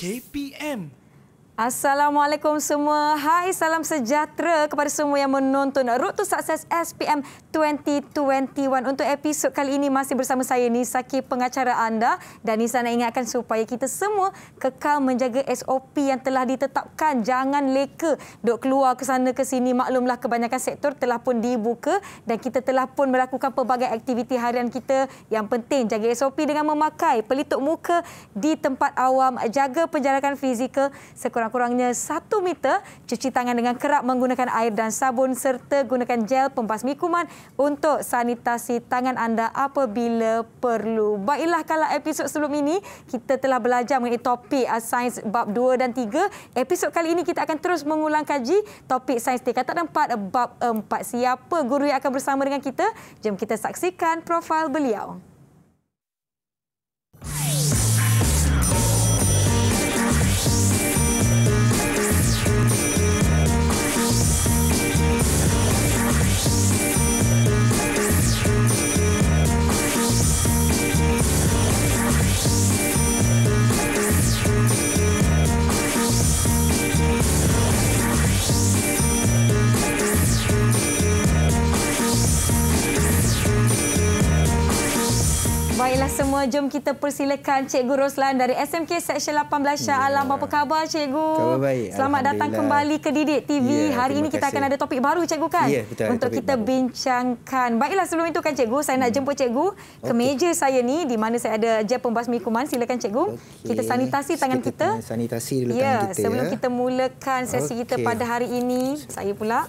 KPM Assalamualaikum semua. Hai, salam sejahtera kepada semua yang menonton Road to Success SPM 2021. Untuk episod kali ini masih bersama saya Nisaki pengacara anda dan Nisa nak ingatkan supaya kita semua kekal menjaga SOP yang telah ditetapkan. Jangan leka dok keluar ke sana ke sini. Maklumlah kebanyakan sektor telah pun dibuka dan kita telah pun melakukan pelbagai aktiviti harian kita. Yang penting jaga SOP dengan memakai pelitup muka di tempat awam, jaga penjarakan fizikal sekurang kurang-kurangnya 1 meter, cuci tangan dengan kerap menggunakan air dan sabun serta gunakan gel pembas mikuman untuk sanitasi tangan anda apabila perlu. Baiklah kalau episod sebelum ini kita telah belajar mengenai topik ah, sains bab 2 dan 3. Episod kali ini kita akan terus mengulang kaji topik sains tingkatan 4 bab 4. Siapa guru yang akan bersama dengan kita? Jom kita saksikan profil beliau. Thank semua. Jom kita persilakan Cikgu Roslan dari SMK Seksyen 18 Shah ya. Alam. Apa ya. khabar Cikgu? Khabar baik. Selamat datang kembali ke Didik TV. Ya, Hari ini kita akan ada topik baru Cikgu kan? Ya, betul. Untuk kita baru. bincangkan. Baiklah sebelum itu kan Cikgu, saya nak hmm. jemput Cikgu okay. ke meja saya ni di mana saya ada jet pembasmi kuman. Silakan Cikgu. Okay. Kita sanitasi tangan kita. kita. Sanitasi dulu ya, tangan kita. Sebelum ya. kita mulakan sesi okay. kita pada hari ini, saya pula.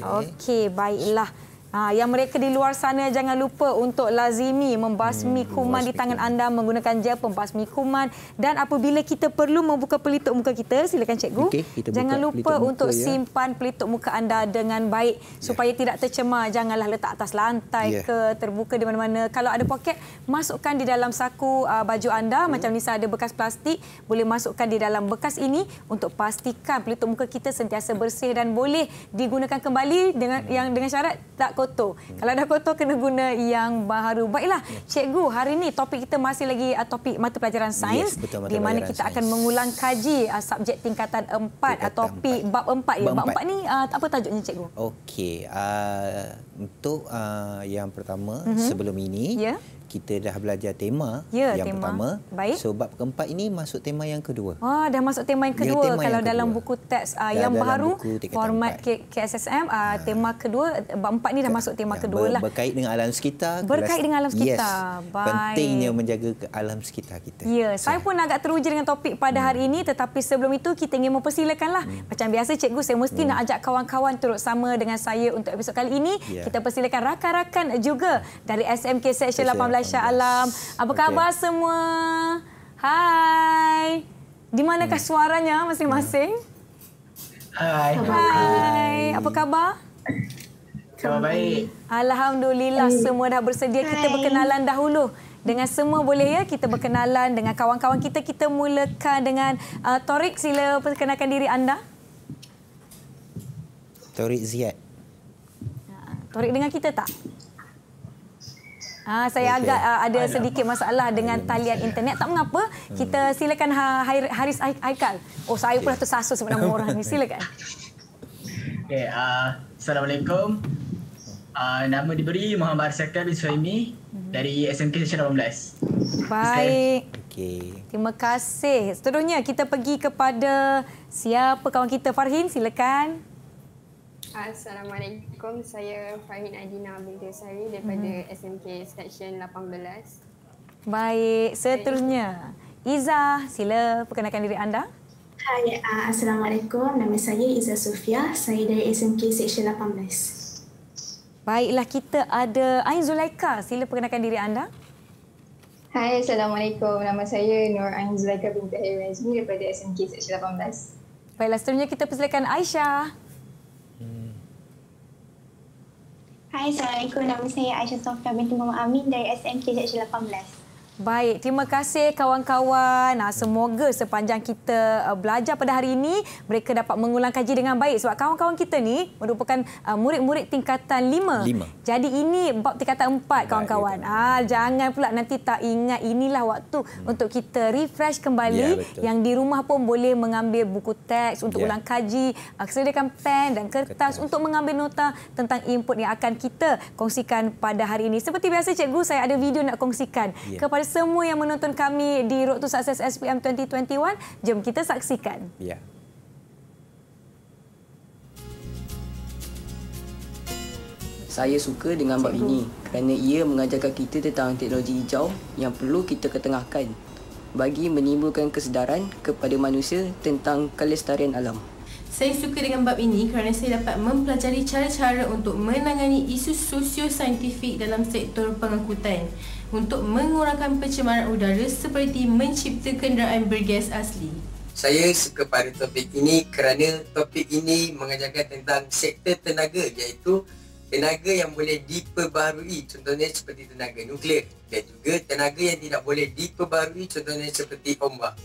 Okey, okay, baiklah. Ha, yang mereka di luar sana jangan lupa untuk lazimi membasmi hmm, kuman di tangan anda menggunakan gel pembasmi kuman dan apabila kita perlu membuka pelitup muka kita silakan cikgu okay, kita jangan lupa muka, untuk ya. simpan pelitup muka anda dengan baik ya. supaya tidak tercemar janganlah letak atas lantai yeah. ke terbuka di mana-mana kalau ada poket masukkan di dalam saku uh, baju anda hmm. macam Nisa ada bekas plastik boleh masukkan di dalam bekas ini untuk pastikan pelitup muka kita sentiasa bersih dan boleh digunakan kembali dengan yang dengan syarat tak kotor. Hmm. Kalau dah kotor kena guna yang baru. Baiklah, yeah. cikgu, hari ini topik kita masih lagi uh, topik mata pelajaran sains yes, betul, mata di mana pelajaran kita sains. akan mengulang kaji uh, subjek tingkatan 4 atau uh, topik bab 4 ya. Bab 4 ni uh, apa tajuknya cikgu. Okey, uh, untuk uh, yang pertama mm-hmm. sebelum ini yeah kita dah belajar tema ya, yang tema. pertama. Baik. So bab keempat ini masuk tema yang kedua. Ah, dah masuk tema yang ya, kedua ya, tema kalau yang dalam buku teks uh, yang baru format KSSM uh, ah, ha. Ah. tema kedua bab empat ni dah masuk tema ya, kedua lah. Berkait dengan alam sekitar. Berkait dengan alam sekitar. Yes. Baik. Pentingnya menjaga alam sekitar kita. Ya, so. saya pun agak teruja dengan topik pada hmm. hari ini tetapi sebelum itu kita ingin mempersilakanlah hmm. macam biasa cikgu saya mesti hmm. nak ajak kawan-kawan turut sama dengan saya untuk episod kali ini. Ya. Kita persilakan rakan-rakan juga hmm. dari SMK Section 18 Aisyah Alam. Apa khabar semua? Hai. Di manakah hmm. suaranya masing-masing? Hai. Hai. Apa khabar? Khabar baik. Alhamdulillah semua dah bersedia Hai. kita berkenalan dahulu. Dengan semua boleh ya kita berkenalan dengan kawan-kawan kita. Kita mulakan dengan uh, Torik sila perkenalkan diri anda. Torik Ziyad. Ha, Torik dengan kita tak? Ha, saya okay. agak uh, ada sedikit masalah dengan talian internet. Tak mengapa. Kita hmm. silakan ha Haris Aikal. Oh, saya pula tersasul sebab sebenarnya orang ini Silakan. Okay, uh, ah, Assalamualaikum. Uh, nama diberi Muhammad Arsyakal bin Suhaimi hmm. dari SMK Sesyen 18. Baik. Okay. Terima kasih. Seterusnya kita pergi kepada siapa kawan kita Farhin. Silakan. Assalamualaikum. Saya Farhin Adina binti Sari daripada hmm SMK Section 18. Baik. Seterusnya, Iza, sila perkenalkan diri anda. Hai, uh, Assalamualaikum. Nama saya Iza Sofia. Saya dari SMK Section 18. Baiklah, kita ada Ain Zulaika. Sila perkenalkan diri anda. Hai, Assalamualaikum. Nama saya Nur Ain Zulaika binti Hairazmi daripada SMK Section 18. Baiklah, seterusnya kita persilakan Aisyah. Hai, Assalamualaikum. Nama saya Aisyah Sofia binti Muhammad Amin dari SMK Jaksa 18. Baik, terima kasih kawan-kawan. Ah, semoga sepanjang kita ah, belajar pada hari ini, mereka dapat mengulang kaji dengan baik. Sebab kawan-kawan kita ni merupakan ah, murid-murid tingkatan lima. lima. Jadi ini bab tingkatan empat, kawan-kawan. ah, jangan pula nanti tak ingat inilah waktu hmm. untuk kita refresh kembali. Ya, Yang di rumah pun boleh mengambil buku teks untuk ya. ulang kaji. Sediakan pen dan kertas, kertas untuk mengambil nota tentang input yang akan kita kongsikan pada hari ini. Seperti biasa, Cikgu, saya ada video nak kongsikan ya. kepada semua yang menonton kami di Road to Success SPM 2021. Jom kita saksikan. Ya. Saya suka dengan bab ini kerana ia mengajarkan kita tentang teknologi hijau yang perlu kita ketengahkan bagi menimbulkan kesedaran kepada manusia tentang kelestarian alam. Saya suka dengan bab ini kerana saya dapat mempelajari cara-cara untuk menangani isu sosio-saintifik dalam sektor pengangkutan untuk mengurangkan pencemaran udara seperti mencipta kenderaan bergas asli. Saya suka pada topik ini kerana topik ini mengajarkan tentang sektor tenaga iaitu tenaga yang boleh diperbarui contohnya seperti tenaga nuklear dan juga tenaga yang tidak boleh diperbarui contohnya seperti ombak.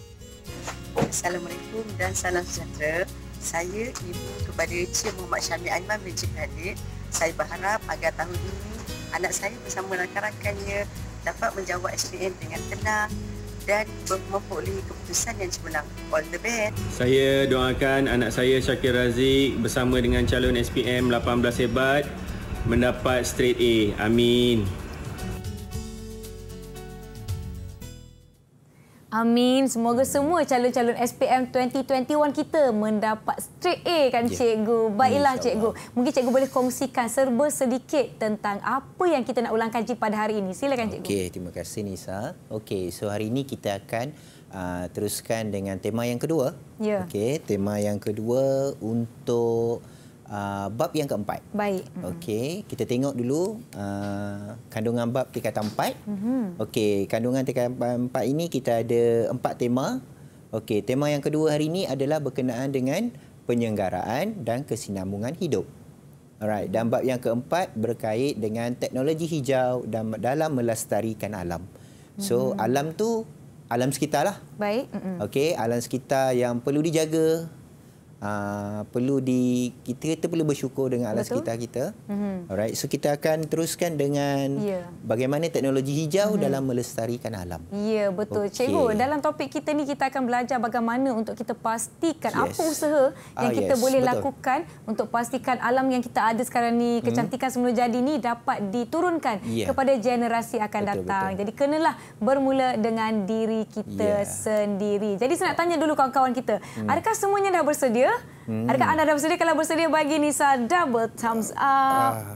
Assalamualaikum dan salam sejahtera. Saya ibu kepada Cik Muhammad Syamil Aiman bin Cik Saya berharap agar tahun ini anak saya bersama rakan-rakannya dapat menjawab SPM dengan tenang dan memperoleh keputusan yang sebenar. All the best. Saya doakan anak saya Syakir Razik bersama dengan calon SPM 18 hebat mendapat straight A. Amin. Amin. Semoga semua calon-calon SPM 2021 kita mendapat straight A kan yeah. cikgu. Baiklah cikgu. Mungkin cikgu boleh kongsikan serba sedikit tentang apa yang kita nak ulang kaji pada hari ini. Silakan cikgu. Okey, terima kasih Nisa. Okey, so hari ini kita akan uh, teruskan dengan tema yang kedua. Ya. Yeah. Okey, tema yang kedua untuk uh, bab yang keempat. Baik. Okey, kita tengok dulu uh, kandungan bab tingkatan empat. Mm -hmm. Okey, kandungan tingkatan empat ini kita ada empat tema. Okey, tema yang kedua hari ini adalah berkenaan dengan penyenggaraan dan kesinambungan hidup. Alright, dan bab yang keempat berkait dengan teknologi hijau dan dalam melestarikan alam. So, mm -hmm. alam tu alam sekitarlah. Baik. Mm -hmm. Okey, alam sekitar yang perlu dijaga uh, perlu di kita kita perlu bersyukur dengan alas sekitar kita. Mm-hmm. Alright, so kita akan teruskan dengan yeah. bagaimana teknologi hijau mm-hmm. dalam melestarikan alam. Ya, yeah, betul. Okay. Cikgu, dalam topik kita ni kita akan belajar bagaimana untuk kita pastikan yes. apa usaha yang ah, kita yes. boleh betul. lakukan untuk pastikan alam yang kita ada sekarang ni, mhm. kecantikan mm. semula jadi ni dapat diturunkan yeah. kepada generasi akan betul, datang. Betul. Jadi kenalah bermula dengan diri kita yeah. sendiri. Jadi saya nak tanya dulu kawan-kawan kita, mm. adakah semuanya dah bersedia Hmm. Adakah anda dah bersedia? Kalau bersedia bagi Nisa double thumbs up. Uh.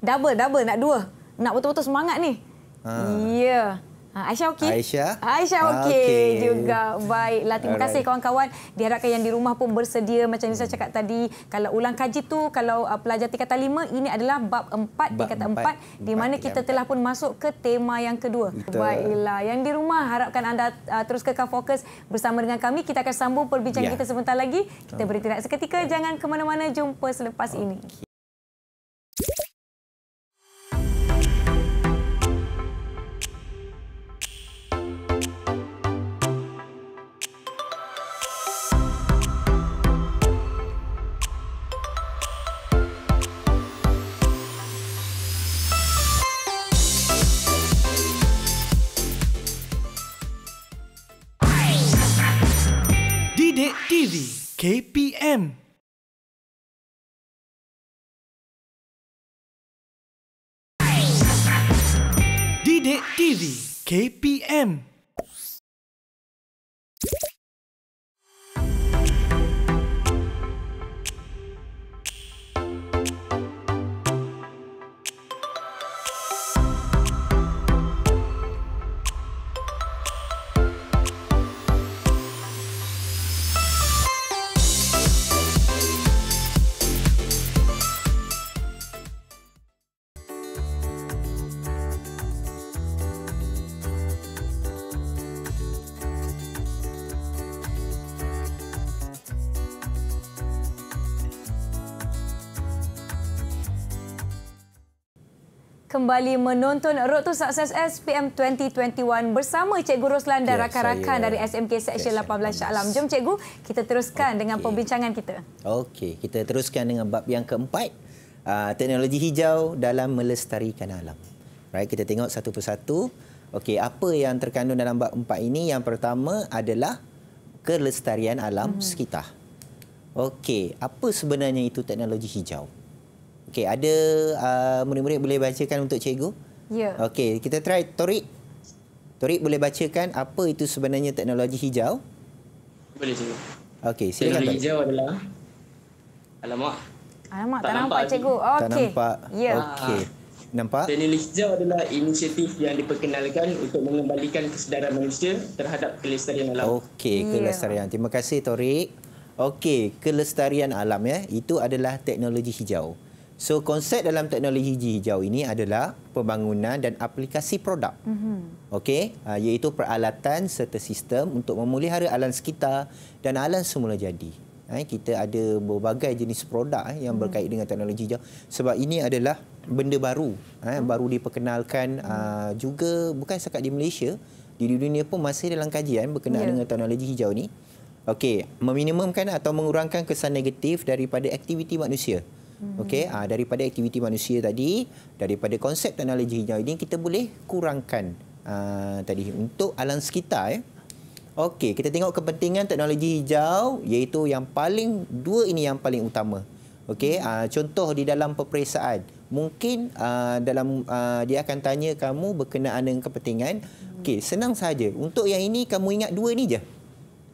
Double, double nak dua. Nak betul-betul semangat ni. Uh. Ya. Yeah. Ah, Aisyah okey? Aisyah. Aisyah okey ah, okay. juga. Baiklah. Terima Alright. kasih kawan-kawan. Diharapkan yang di rumah pun bersedia. Macam ni saya cakap tadi, kalau ulang kaji tu, kalau uh, pelajar tingkatan lima, ini adalah bab empat, tingkatan empat, empat, di mana empat, kita ya. telah pun masuk ke tema yang kedua. Betul. Baiklah. Yang di rumah, harapkan anda uh, terus kekal fokus bersama dengan kami. Kita akan sambung perbincangan ya. kita sebentar lagi. Kita beritirak seketika. Ya. Jangan ke mana-mana. Jumpa selepas okay. ini. KPM. Didik TV KPM. kembali menonton Road to Success SPM 2021 bersama Cikgu Roslan dan ya, rakan-rakan dari SMK Seksyen 18 Syaklam. Jom Cikgu, kita teruskan okay. dengan perbincangan kita. Okey, kita teruskan dengan bab yang keempat. Uh, teknologi hijau dalam melestarikan alam. Right, kita tengok satu persatu. Okey, apa yang terkandung dalam bab empat ini? Yang pertama adalah kelestarian alam mm-hmm. sekitar. Okey, apa sebenarnya itu teknologi hijau? Okey, ada uh, murid-murid boleh bacakan untuk cikgu? Ya. Okey, kita try Torik. Torik boleh bacakan apa itu sebenarnya teknologi hijau? Boleh cikgu. Okey, silakan. Teknologi hijau adalah Alamak. Alamak, tak, tak nampak, nampak cikgu. Okey. Tak nampak. Ya. Yeah. Okey. Ah. Nampak? Teknologi hijau adalah inisiatif yang diperkenalkan untuk mengembalikan kesedaran manusia terhadap kelestarian alam. Okey, ya. kelestarian. Terima kasih Torik. Okey, kelestarian alam ya. Itu adalah teknologi hijau. So konsep dalam teknologi hijau ini adalah pembangunan dan aplikasi produk. Mm -hmm. Okey, uh, iaitu peralatan serta sistem untuk memulihara alam sekitar dan alam semula jadi. Eh, kita ada berbagai jenis produk eh, yang mhm. berkait dengan teknologi hijau sebab ini adalah benda baru eh, hmm. baru diperkenalkan hmm. uh, juga bukan sekat di Malaysia di dunia pun masih dalam kajian berkenaan yeah. dengan teknologi hijau ni okey meminimumkan atau mengurangkan kesan negatif daripada aktiviti manusia Hmm. Okey, ha, daripada aktiviti manusia tadi, daripada konsep teknologi hijau ini kita boleh kurangkan ha, tadi untuk alam sekitar. Eh. Okey, kita tengok kepentingan teknologi hijau iaitu yang paling dua ini yang paling utama. Okey, ha, contoh di dalam peperiksaan mungkin ha, dalam ha, dia akan tanya kamu berkenaan dengan kepentingan. Hmm. Okey, senang saja untuk yang ini kamu ingat dua ni je. Hmm.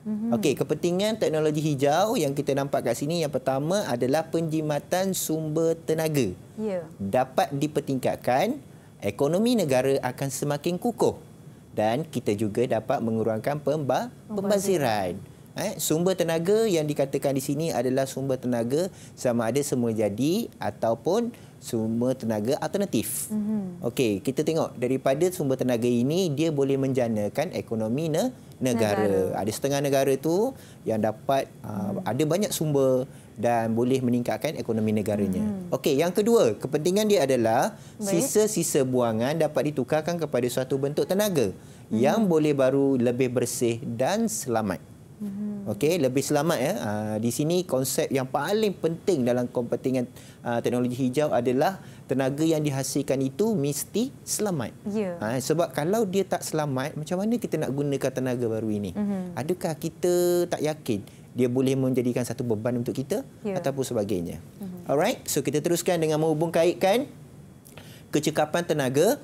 Mhm. Okey, kepentingan teknologi hijau yang kita nampak kat sini yang pertama adalah penjimatan sumber tenaga. Ya. Dapat dipertingkatkan, ekonomi negara akan semakin kukuh dan kita juga dapat mengurangkan pemba pembaziran. Eh, sumber tenaga yang dikatakan di sini adalah sumber tenaga sama ada semua jadi ataupun sumber tenaga alternatif. Mm-hmm. Okey, kita tengok daripada sumber tenaga ini dia boleh menjanakan ekonomi ne- negara. negara. Ada setengah negara tu yang dapat mm-hmm. ada banyak sumber dan boleh meningkatkan ekonomi negaranya. Mm-hmm. Okey, yang kedua, kepentingan dia adalah sisa-sisa buangan dapat ditukarkan kepada suatu bentuk tenaga mm-hmm. yang boleh baru lebih bersih dan selamat. Mm-hmm. Okey, lebih selamat ya. Ah, di sini konsep yang paling penting dalam kepentingan ah, teknologi hijau adalah tenaga yang dihasilkan itu mesti selamat. Ya. Ah, sebab kalau dia tak selamat, macam mana kita nak gunakan tenaga baru ini? Mm-hmm. Adakah kita tak yakin dia boleh menjadikan satu beban untuk kita ya. ataupun sebagainya? Mm-hmm. Alright, so kita teruskan dengan menghubungkaitkan kecekapan tenaga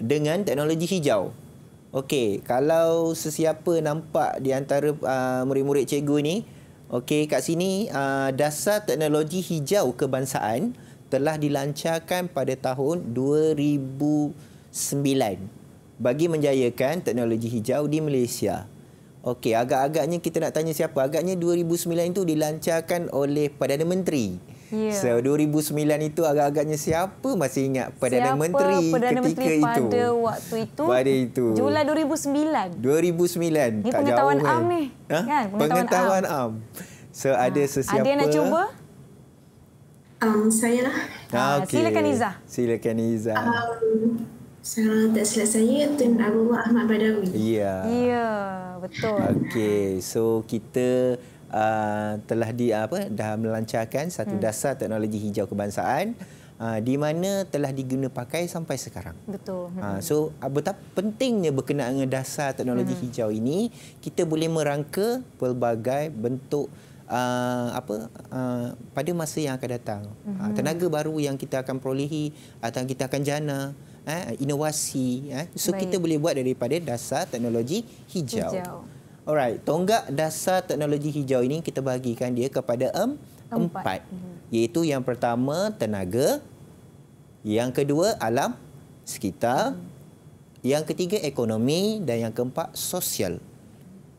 dengan teknologi hijau. Okey, kalau sesiapa nampak di antara uh, murid-murid cikgu ni, okey kat sini uh, dasar teknologi hijau kebangsaan telah dilancarkan pada tahun 2009 bagi menjayakan teknologi hijau di Malaysia. Okey, agak-agaknya kita nak tanya siapa? Agaknya 2009 itu dilancarkan oleh Perdana Menteri. Yeah. So 2009 itu agak-agaknya siapa masih ingat Perdana siapa Menteri Perdana ketika Menteri itu? Pada waktu itu. Pada itu. Julai 2009. 2009. Ini tak pengetahuan jauh. am kan? ni. Ha? Kan? Pengetahuan, am. am. So ha. ada sesiapa? Ada nak cuba? Um, saya lah. Ha, ah, okay. Silakan Iza. Silakan Iza. Um, saya tak silap saya Tun Abdullah Ahmad Badawi. Ya. Yeah. Ya, yeah, betul. Okey, so kita uh, telah di apa dah melancarkan satu hmm. dasar teknologi hijau kebangsaan uh, di mana telah diguna pakai sampai sekarang. Betul. Uh, hmm. So uh, betapa pentingnya berkenaan dengan dasar teknologi hmm. hijau ini, kita boleh merangka pelbagai bentuk apa pada masa yang akan datang. Hmm. Tenaga baru yang kita akan perolehi atau kita akan jana eh, inovasi. Eh. So Baik. kita boleh buat daripada dasar teknologi hijau. hijau. Alright, tonggak dasar teknologi hijau ini kita bagikan dia kepada em empat. empat. Mhm. Iaitu yang pertama tenaga, yang kedua alam sekitar, hmm. yang ketiga ekonomi dan yang keempat sosial.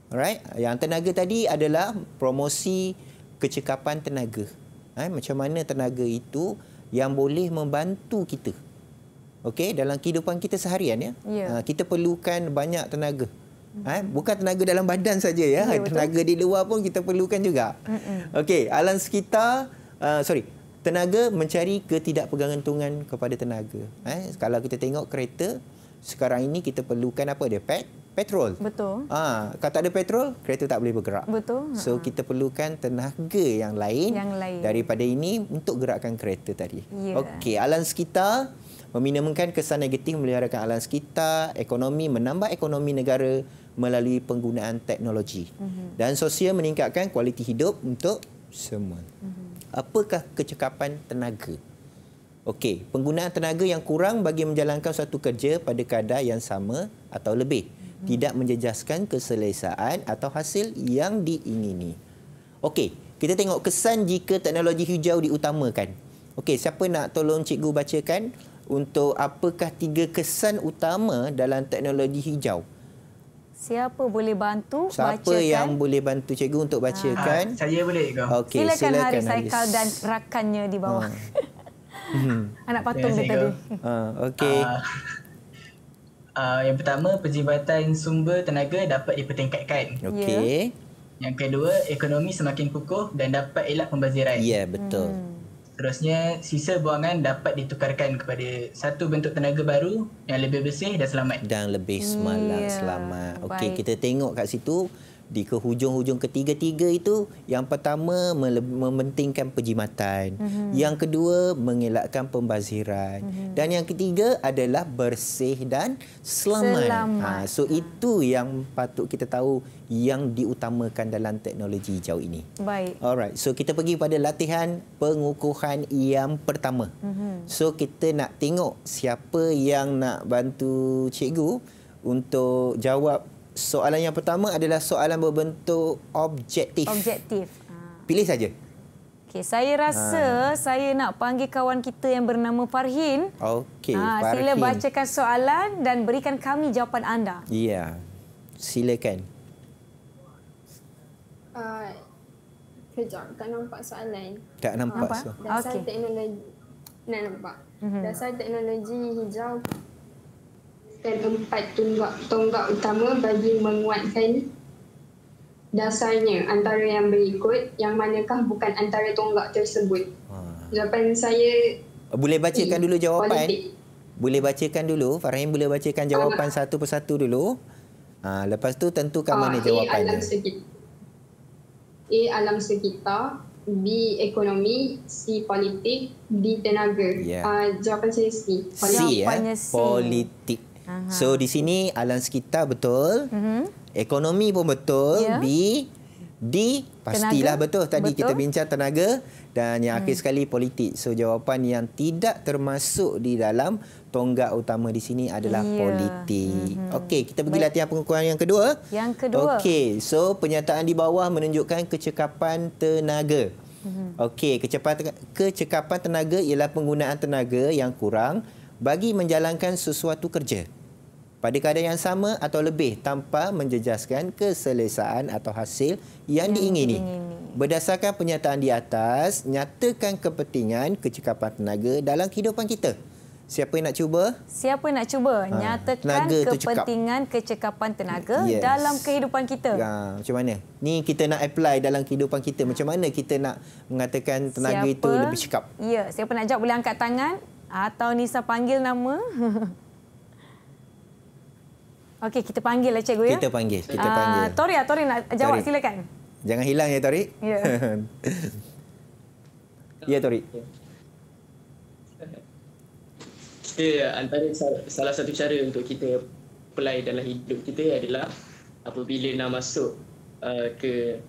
Alright, yang tenaga tadi adalah promosi kecekapan tenaga. Ha, macam mana tenaga itu yang boleh membantu kita. Okey, dalam kehidupan kita seharian ya. Yeah. Ya. Ha, kita perlukan banyak tenaga. Ha? Bukan tenaga dalam badan saja ya. ya tenaga di luar pun kita perlukan juga. Okey, alam sekitar, uh, sorry, tenaga mencari ketidakpegangentungan kepada tenaga. Eh? Kalau kita tengok kereta, sekarang ini kita perlukan apa dia? Pet petrol. Betul. Ha, kalau tak ada petrol, kereta tak boleh bergerak. Betul. So ha. kita perlukan tenaga yang lain, yang lain daripada ini untuk gerakkan kereta tadi. Ya. Okey, alam sekitar meminimumkan kesan negatif meliharakan alam sekitar, ekonomi menambah ekonomi negara, melalui penggunaan teknologi. Mm-hmm. Dan sosial meningkatkan kualiti hidup untuk semua. Mm-hmm. Apakah kecekapan tenaga? Okey, penggunaan tenaga yang kurang bagi menjalankan suatu kerja pada kadar yang sama atau lebih mm-hmm. tidak menjejaskan keselesaan atau hasil yang diingini. Okey, kita tengok kesan jika teknologi hijau diutamakan. Okey, siapa nak tolong cikgu bacakan untuk apakah tiga kesan utama dalam teknologi hijau? Siapa boleh bantu Siapa bacakan? Siapa yang boleh bantu cikgu untuk ah. bacakan? Ha, saya boleh ke? Okay, silakan, silakan Haris, Haris. dan rakannya di bawah. Ha. Anak patung dia tadi. Ha, ah, okay. ha, yang pertama, penjimbatan sumber tenaga dapat dipertingkatkan. Okay. Ya. Yang kedua, ekonomi semakin kukuh dan dapat elak pembaziran. Ya, yeah, betul. Hmm. Terusnya, sisa buangan dapat ditukarkan kepada satu bentuk tenaga baru yang lebih bersih dan selamat. Dan lebih semalam hmm, ya. selamat. Okey, kita tengok kat situ di kehujung-hujung ketiga-tiga itu yang pertama mementingkan perjimatan mm-hmm. yang kedua mengelakkan pembaziran mm-hmm. dan yang ketiga adalah bersih dan selamat, selamat. Ha, so itu yang patut kita tahu yang diutamakan dalam teknologi jauh ini baik alright so kita pergi pada latihan pengukuhan yang pertama mm-hmm. so kita nak tengok siapa yang nak bantu cikgu untuk jawab soalan yang pertama adalah soalan berbentuk objektif. Objektif. Pilih saja. Okay, saya rasa ha. saya nak panggil kawan kita yang bernama Farhin. Okey, ha, Farhin. Sila bacakan soalan dan berikan kami jawapan anda. Ya, silakan. Uh, kejap, tak nampak soalan. Tak nampak. nampak? So. Dasar okay. teknologi... Nak nampak. Mm -hmm. Dasar teknologi hijau dan empat tonggak, tonggak utama bagi menguatkan dasarnya antara yang berikut yang manakah bukan antara tonggak tersebut. Ha. Jawapan saya... Boleh bacakan dulu jawapan? Politik. Boleh bacakan dulu? Farhim boleh bacakan jawapan ha. satu persatu dulu? Ha, lepas tu tentukan ha, mana jawapannya. A. Alam sekitar. A. Alam sekitar. B. Ekonomi. C. Politik. D. Tenaga. Yeah. Ya. Uh, jawapan saya C. Eh? Politik. C. Ya? Politik. So di sini alam sekitar betul. Mm-hmm. Ekonomi pun betul. Yeah. B D pastilah tenaga. betul tadi betul. kita bincang tenaga dan yang akhir hmm. sekali politik. So jawapan yang tidak termasuk di dalam tonggak utama di sini adalah yeah. politik. Mm-hmm. Okey, kita pergi Baik. latihan pengukuhan yang kedua. Yang kedua. Okey, so penyataan di bawah menunjukkan kecekapan tenaga. Mhm. Okey, kecepatan kecekapan tenaga ialah penggunaan tenaga yang kurang bagi menjalankan sesuatu kerja pada keadaan yang sama atau lebih tanpa menjejaskan keselesaan atau hasil yang, yang diingini. diingini. Berdasarkan pernyataan di atas, nyatakan kepentingan kecekapan tenaga dalam kehidupan kita. Siapa yang nak cuba? Siapa yang nak cuba? Ha, nyatakan kepentingan cekap. kecekapan tenaga yes. dalam kehidupan kita. Ha, macam mana? Ni kita nak apply dalam kehidupan kita. Macam mana kita nak mengatakan tenaga siapa? itu lebih cekap? Ya, siapa nak jawab boleh angkat tangan. Atau Nisa panggil nama? Okey, kita panggil lah cikgu ya. Kita panggil, kita ah, panggil. Uh, Tori, lah, Tori nak jawab Tori. silakan. Jangan hilang ya Tori. Ya. ya, ya Tori. Kita antara salah satu cara untuk kita apply dalam hidup kita adalah apabila nak masuk uh, ke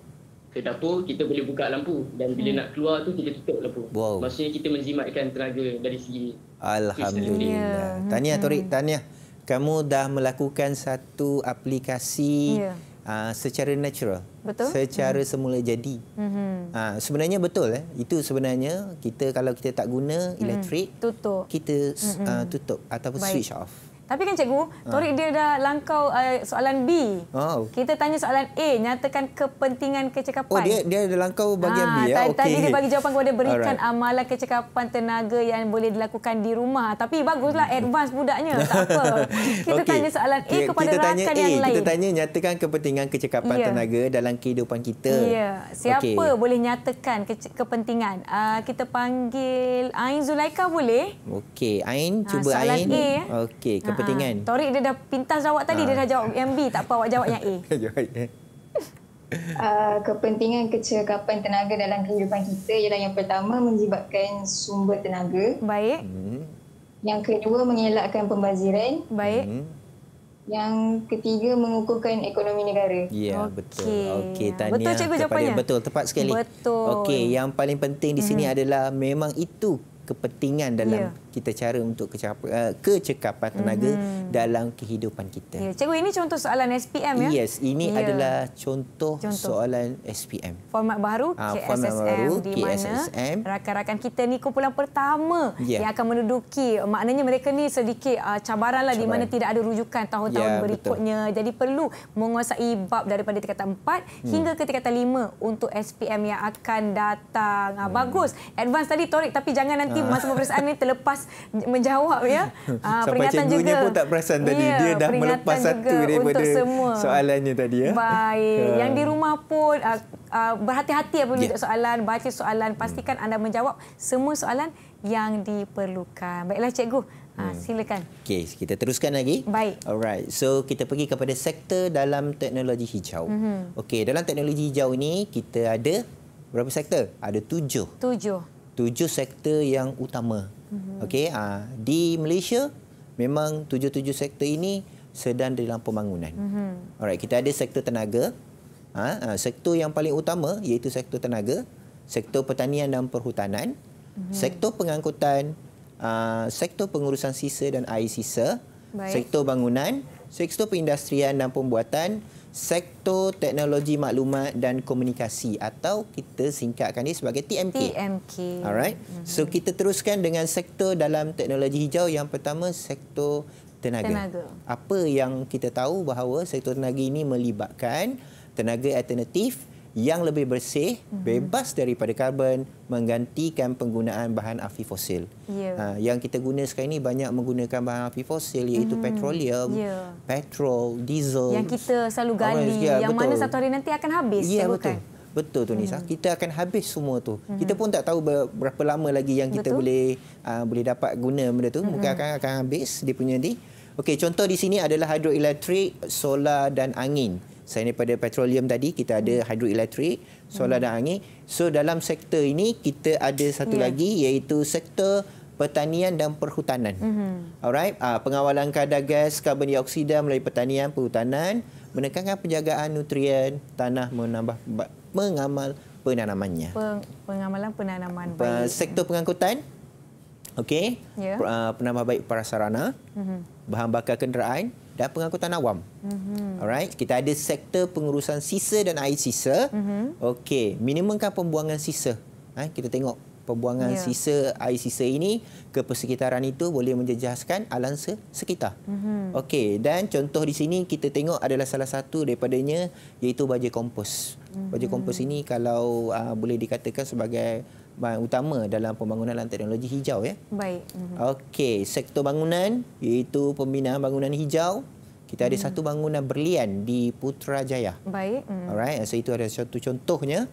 ke dapur kita boleh buka lampu dan bila hmm. nak keluar tu kita tutup lampu. Wow. Maksudnya kita menjimatkan tenaga dari segi Alhamdulillah. Yeah. Hmm. Tahniah Torik, tahniah. Kamu dah melakukan satu aplikasi yeah. Ya. uh, secara natural. Betul. Secara hmm. semula jadi. Hmm. Uh, sebenarnya betul eh. Itu sebenarnya kita kalau kita tak guna hmm. elektrik, tutup. kita uh, tutup ataupun Baik. switch off. Tapi kan cikgu, ah. Torik dia dah langkau uh, soalan B. Oh. Kita tanya soalan A, nyatakan kepentingan kecekapan. Oh, dia dia dah langkau bahagian ha, B. Ah, ya? Tadi okay. dia bagi jawapan kepada berikan Alright. amalan kecekapan tenaga yang boleh dilakukan di rumah. Tapi baguslah hmm. advance budaknya, tak apa. Kita okay. tanya soalan A kepada kita rakan A, lain. Kita tanya nyatakan kepentingan kecekapan yeah. tenaga dalam kehidupan kita. Yeah. Siapa okay. boleh nyatakan ke kepentingan? Uh, kita panggil Ain Zulaika boleh? Okey, Ain. Cuba ha, Ain. Soalan A. Ya. Okey, ha. penting kan. Ah, Torik dia dah pintas jawab tadi, ha. dia ah. dah jawab yang B. Tak apa, awak jawab yang A. Uh, kepentingan kecekapan tenaga dalam kehidupan kita ialah yang pertama menjibatkan sumber tenaga. Baik. Hmm. Yang kedua mengelakkan pembaziran. Baik. Hmm. Yang ketiga mengukuhkan ekonomi negara. Ya, okay. betul. Okey, tanya. Betul cikgu jawapannya. Betul, tepat sekali. Betul. Okey, yang paling penting di sini hmm. adalah memang itu kepentingan dalam yeah kita cara untuk eh, kecekapan tenaga mm -hmm. dalam kehidupan kita. Ya, cikgu, ini contoh soalan SPM ya? Yes, ini ya. adalah contoh, contoh soalan SPM. Format baru ha, ah, KSSM format baru, di KSSM. mana rakan-rakan kita ni kumpulan pertama ya. yang akan menduduki. Maknanya mereka ni sedikit uh, cabaran lah di mana tidak ada rujukan tahun-tahun ya, berikutnya. Betul. Jadi perlu menguasai bab daripada tingkatan 4 hmm. hingga ke tingkatan 5 untuk SPM yang akan datang. Ah, hmm. Bagus, advance tadi Torik tapi jangan nanti masa pemeriksaan ini terlepas menjawab ya. Ha, Sampai cikgunya juga. pun tak perasan tadi. Ya, dia dah melepas satu daripada semua. soalannya tadi. Ya. Baik. Ha. Yang di rumah pun uh, uh, berhati-hati apabila ya. soalan, baca soalan. Pastikan anda menjawab semua soalan yang diperlukan. Baiklah cikgu. Hmm. silakan. Okey, kita teruskan lagi. Baik. Alright. So kita pergi kepada sektor dalam teknologi hijau. Mm-hmm. Okey, dalam teknologi hijau ini kita ada berapa sektor? Ada tujuh. Tujuh. Tujuh sektor yang utama -hmm. Okey, uh, di Malaysia memang tujuh-tujuh sektor ini sedang dalam pembangunan. Mm -hmm. Alright, kita ada sektor tenaga. Uh, uh, sektor yang paling utama iaitu sektor tenaga, sektor pertanian dan perhutanan, mm -hmm. sektor pengangkutan, uh, sektor pengurusan sisa dan air sisa, Baik. sektor bangunan, sektor perindustrian dan pembuatan, sektor teknologi maklumat dan komunikasi atau kita singkatkan ini sebagai TMK. TMK. Alright. Mm-hmm. So kita teruskan dengan sektor dalam teknologi hijau yang pertama sektor tenaga. tenaga. Apa yang kita tahu bahawa sektor tenaga ini melibatkan tenaga alternatif, yang lebih bersih, mm-hmm. bebas daripada karbon, menggantikan penggunaan bahan api fosil. Yeah. Ha, yang kita guna sekarang ini banyak menggunakan bahan api fosil iaitu mm-hmm. petroleum, yeah. petrol, diesel. Yang kita selalu gali, orang, ya, yang betul. mana satu hari nanti akan habis. Ya, yeah, betul. Betul tu Nisa, hmm. kita akan habis semua tu. Hmm. Kita pun tak tahu berapa lama lagi yang kita Betul. boleh uh, boleh dapat guna benda tu. Hmm. Mungkin akan akan habis dia punya ni. Okey, contoh di sini adalah hidroelektrik, solar dan angin. Selain daripada petroleum tadi, kita ada hmm. hidroelektrik, solar hmm. dan angin. So dalam sektor ini, kita ada satu ya. lagi iaitu sektor pertanian dan perhutanan. uh Alright, uh, pengawalan kadar gas karbon dioksida melalui pertanian, perhutanan, menekankan penjagaan nutrien, tanah menambah mengamal penanamannya. Peng, pengamalan penanaman ah, baik. sektor pengangkutan, okay, yeah. Ya. uh, penambah baik prasarana, uh-huh. bahan bakar kenderaan, dan pengangkutan awam. Mm-hmm. Alright, kita ada sektor pengurusan sisa dan air sisa. Mm-hmm. Okey, minimumkan pembuangan sisa. Ha, kita tengok pembuangan yeah. sisa air sisa ini ke persekitaran itu boleh menjejaskan alam sekitar. Mm-hmm. Okey, dan contoh di sini kita tengok adalah salah satu daripadanya iaitu baja kompos. Mm-hmm. Baja mhm. kompos ini kalau uh, boleh dikatakan sebagai utama dalam pembangunan lantai teknologi hijau ya. Baik. Mhm. Okey, sektor bangunan iaitu pembinaan bangunan hijau. Kita ada hmm. satu bangunan berlian di Putrajaya. Baik. Hmm. Alright, so itu ada satu contohnya.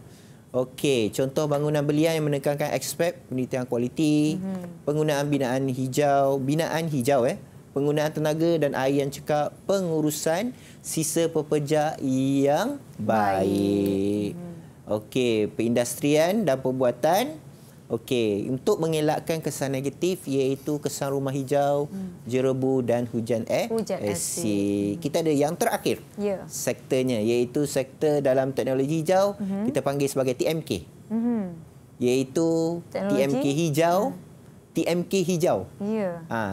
Okey, contoh bangunan berlian yang menekankan aspek penelitian kualiti, hmm. penggunaan binaan hijau, binaan hijau eh, penggunaan tenaga dan air yang cekap, pengurusan sisa pepejak yang baik. baik. Hmm. Okey, perindustrian dan pembuatan. Okey, untuk mengelakkan kesan negatif iaitu kesan rumah hijau, hmm. jerebu dan hujan eh. Hujan asid. Hmm. Ya. Kita ada yang terakhir. Ya. Yeah. Sektornya iaitu sektor dalam teknologi hijau mm -hmm. kita panggil sebagai TMK. Mm -hmm. Iaitu teknologi? TMK hijau. Yeah. TMK hijau. Ya. Yeah. Ya. Ha,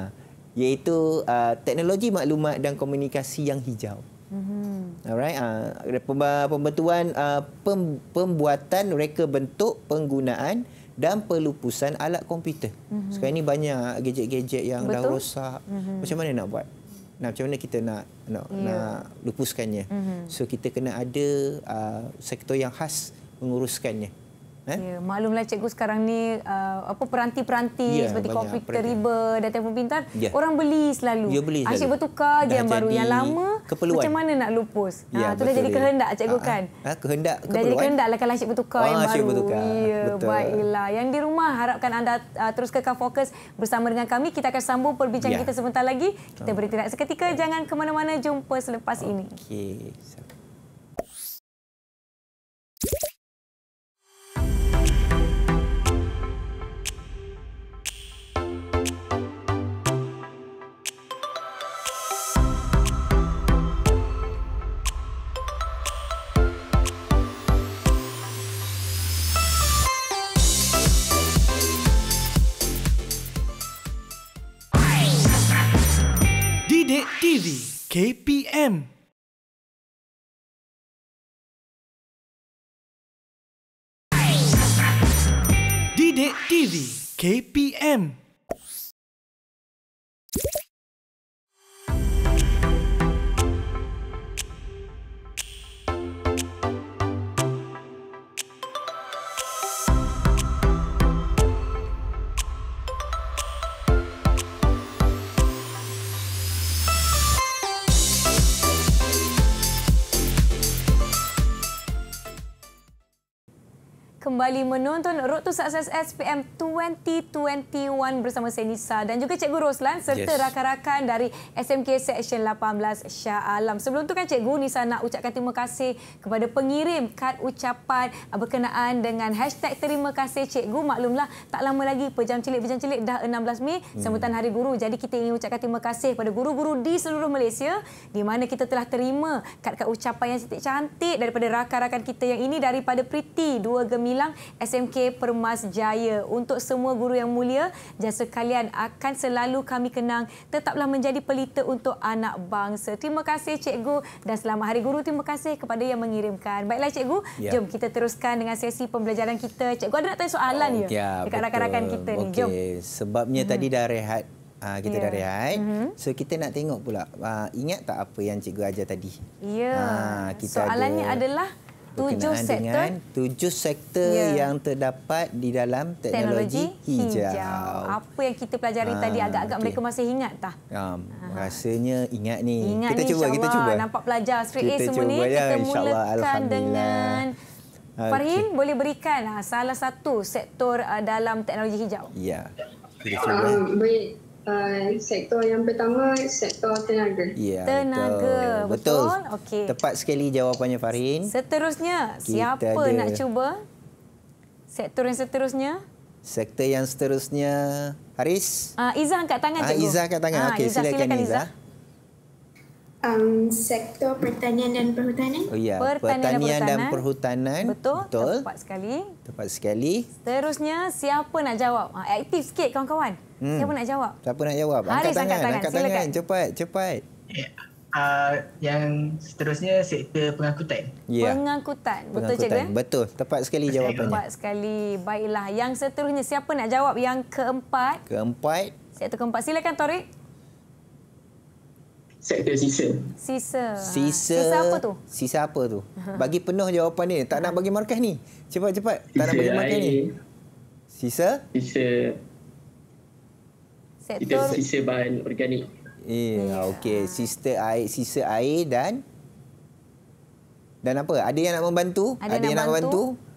iaitu uh, teknologi maklumat dan komunikasi yang hijau. Mm-hmm. Alright, uh, pembentuan uh, pem, pembuatan reka bentuk penggunaan dan pelupusan alat komputer. Mm-hmm. Sekarang ini banyak gadget-gadget yang Betul. dah rosak. Mm-hmm. Macam mana nak buat? Nah, macam mana kita nak nak, yeah. nak lupuskannya? Mm-hmm. So kita kena ada uh, sektor yang khas menguruskannya. Eh? Ya, maklumlah cikgu sekarang ni uh, apa peranti-peranti ya, seperti komputer terriba dan telefon pintar ya. orang beli selalu. Ya, beli selalu. Asyik bertukar dia yang baru yang lama keperluan. macam mana nak lupus. Ya, ha tu dah jadi kehendak cikgu ha, kan. Ha, kehendak keperluan. Dah jadi kehendaklah kalau asyik bertukar oh, yang asyik baru. Bertukar. Ya baiklah. Yang di rumah harapkan anda uh, terus kekal fokus bersama dengan kami kita akan sambung perbincangan ya. kita sebentar lagi. Kita berhenti seketika ya. jangan ke mana-mana jumpa selepas ini. Okey. KPM. Didik TV KPM. kembali menonton Road to Success SPM 2021 bersama Senisa dan juga Cikgu Roslan serta yes. rakan-rakan dari SMK Section 18 Shah Alam. Sebelum tu kan Cikgu Nisa nak ucapkan terima kasih kepada pengirim kad ucapan berkenaan dengan hashtag terima kasih Cikgu. Maklumlah tak lama lagi pejam celik-pejam celik dah 16 Mei hmm. sambutan Hari Guru. Jadi kita ingin ucapkan terima kasih kepada guru-guru di seluruh Malaysia di mana kita telah terima kad-kad ucapan yang cantik-cantik daripada rakan-rakan kita yang ini daripada Priti, dua gemilang berulang SMK Permas Jaya. Untuk semua guru yang mulia, jasa kalian akan selalu kami kenang. Tetaplah menjadi pelita untuk anak bangsa. Terima kasih cikgu dan selamat hari guru. Terima kasih kepada yang mengirimkan. Baiklah cikgu, ya. jom kita teruskan dengan sesi pembelajaran kita. Cikgu ada nak tanya soalan oh, ya, ya dekat rakan-rakan kita ni. Jom. Sebabnya hmm. tadi dah rehat Ha, kita yeah. dah rehat. Mm -hmm. So kita nak tengok pula. Ha, ingat tak apa yang cikgu ajar tadi? Ya. Yeah. Ha, Soalannya ada... adalah berkenaan tujuh dengan tujuh sektor ya. yang terdapat di dalam teknologi, teknologi hijau. hijau. Apa yang kita pelajari ha, tadi agak-agak okay. mereka masih ingat tak? Ha, ha. Rasanya ingat ni. Ingat kita ni, cuba, kita cuba. Nampak pelajar straight A kita semua cuba, ni. Ya, kita mulakan Allah, dengan okay. Farhin boleh berikan ha, salah satu sektor dalam teknologi hijau. Ya. Kita Um, boleh Ah, sektor yang pertama sektor tenaga. Ya, tenaga. Betul. betul. betul. Okey. Tepat sekali jawapannya Farin. Seterusnya Kita siapa ada. nak cuba? Sektor yang seterusnya? Sektor yang seterusnya Haris. Ah uh, Izah angkat tangan cikgu. Ah Izah angkat tangan. Uh, Okey, silakan, silakan Izah. Izah um, sektor pertanian dan perhutanan. Oh ya, pertanian, pertanian dan perhutanan. Dan perhutanan. Betul, Betul. Tepat sekali. Tepat sekali. Seterusnya siapa nak jawab? Ah, aktif sikit kawan-kawan. Hmm. Siapa nak jawab? Siapa nak jawab? Angkat Haris, tangan, angkat tangan, angkat tangan. cepat, cepat. Uh, yang seterusnya sektor pengangkutan. Yeah. Pengangkutan. Betul cakap. Ya? Betul. Betul. Tepat sekali Betul. jawapannya. Tepat sekali. Baiklah. Yang seterusnya siapa nak jawab yang keempat? Keempat. Sektor keempat. Silakan Torik sektor sisa. Sisa. Sisa, sisa apa tu? Sisa apa tu? Bagi penuh jawapan ni. Tak nak bagi markah ni. Cepat-cepat. Tak nak bagi markah ni. Sisa? Sisa. Sektor. Sisa bahan organik. Ya, yeah, okey. Sisa air, sisa air dan dan apa? Ada yang nak membantu? Ada, ada yang nak membantu? Bantu?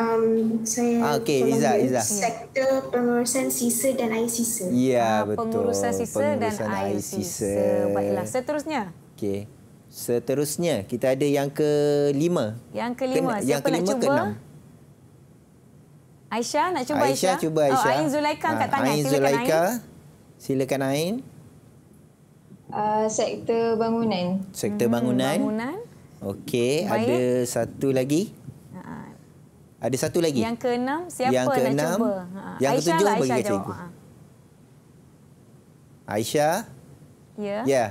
um, saya ah, okay. Iza, Iza. sektor pengurusan sisa dan air sisa. Ya, yeah, betul. Pengurusan sisa pengurusan dan air, air sisa. sisa. Baiklah, seterusnya. Okey. Seterusnya, kita ada yang kelima. Yang kelima. Siapa yang kelima nak cuba? Aisyah, nak cuba Aisyah? Aisyah, cuba oh, Aisyah. Oh, Ain Zulaika angkat ah, tangan. Ain Zulaika. Silakan Ain. Uh, sektor bangunan. Sektor bangunan. Hmm, bangunan. Okey, ada satu lagi. Ada satu lagi. Yang keenam, siapa yang ke nak enam, cuba? Ha, yang Aisyah ketujuh lah bagi Aisyah jawab. Ha. Aisyah? Ya. Ya.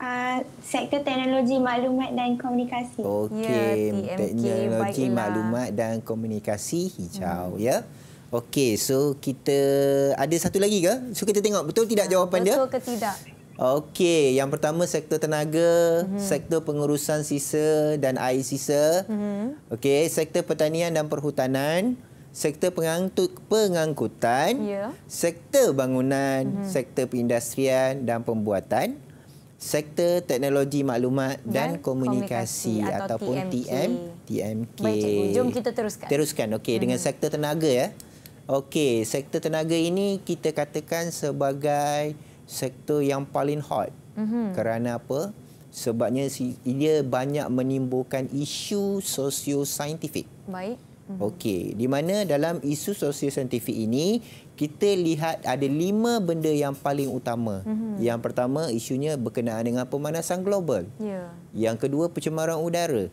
Uh, sektor teknologi maklumat dan komunikasi. Okey, ya, teknologi baiklah. maklumat dan komunikasi hijau, hmm. ya. Okey, so kita ada satu lagi ke? So kita tengok betul tidak jawapan betul dia? Betul ke tidak? Okey, yang pertama sektor tenaga, mm-hmm. sektor pengurusan sisa dan air sisa. Mm-hmm. Okey, sektor pertanian dan perhutanan, sektor pengangkut pengangkutan, yeah. sektor bangunan, mm-hmm. sektor perindustrian dan pembuatan, sektor teknologi maklumat dan, dan komunikasi, komunikasi ataupun TMK. TMK. Baik, jom kita teruskan. Teruskan. Okey, mm-hmm. dengan mhm. sektor tenaga ya. Okey, sektor tenaga ini kita katakan sebagai sektor yang paling hot. Mm-hmm. Kerana apa? Sebabnya dia banyak menimbulkan isu sosio-saintifik. Baik. Mm-hmm. Okey, di mana dalam isu sosio-saintifik ini kita lihat ada lima benda yang paling utama. Mm-hmm. Yang pertama isunya berkenaan dengan pemanasan global. Yeah. Yang kedua pencemaran udara.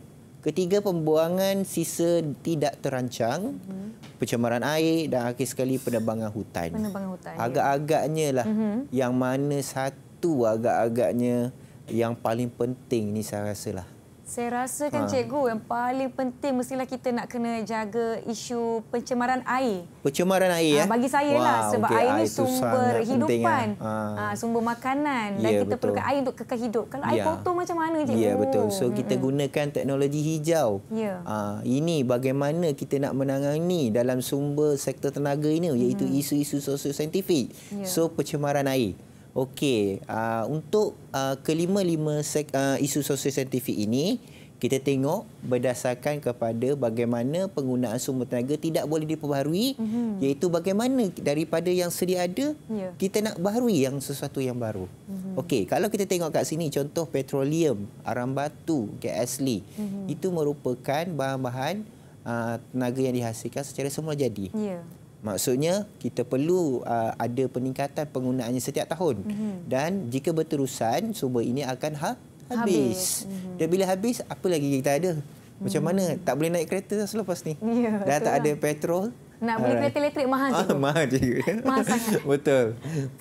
Ketiga, pembuangan sisa tidak terancang. hmm Pencemaran air dan akhir sekali penebangan hutan. Penebangan hutan. Ya. Agak-agaknya lah hmm yang mana satu agak-agaknya yang paling penting ni saya rasa lah. Saya rasa kan ha. cikgu yang paling penting mestilah kita nak kena jaga isu pencemaran air. Pencemaran air ya. Ha, eh? bagi saya lah, wow, lah sebab okay. air ni sumber eh? hidupan. ha. Ha, sumber makanan dan ya, kita betul. perlukan air untuk kekal hidup. Kalau air ya. kotor macam mana cikgu? Ya yeah, betul. So kita mm-hmm. gunakan teknologi hijau. Yeah. Ha, ini bagaimana kita nak menangani dalam sumber sektor tenaga ini iaitu mm. isu-isu sosio saintifik. Yeah. So pencemaran air. Okey, uh, untuk uh, kelima-lima sek, uh, isu sosial saintifik ini, kita tengok berdasarkan kepada bagaimana penggunaan sumber tenaga tidak boleh diperbaharui, mm-hmm. iaitu bagaimana daripada yang sedia ada, yeah. kita nak baharui yang sesuatu yang baru. Mm-hmm. Okey, kalau kita tengok kat sini, contoh petroleum, arang batu, gasli, mm-hmm. itu merupakan bahan-bahan uh, tenaga yang dihasilkan secara semula jadi. Yeah. Maksudnya kita perlu uh, ada peningkatan penggunaannya setiap tahun mm-hmm. dan jika berterusan sumber ini akan ha- habis. habis. Mm-hmm. Dan bila habis apa lagi kita ada? Macam mm-hmm. mana mhm. tak boleh naik kereta lah selepas ni? Yeah, Dah tak lah. ada petrol. Nak beli ah. kereta elektrik mahal juga. Ah, mahal juga. mahal Betul.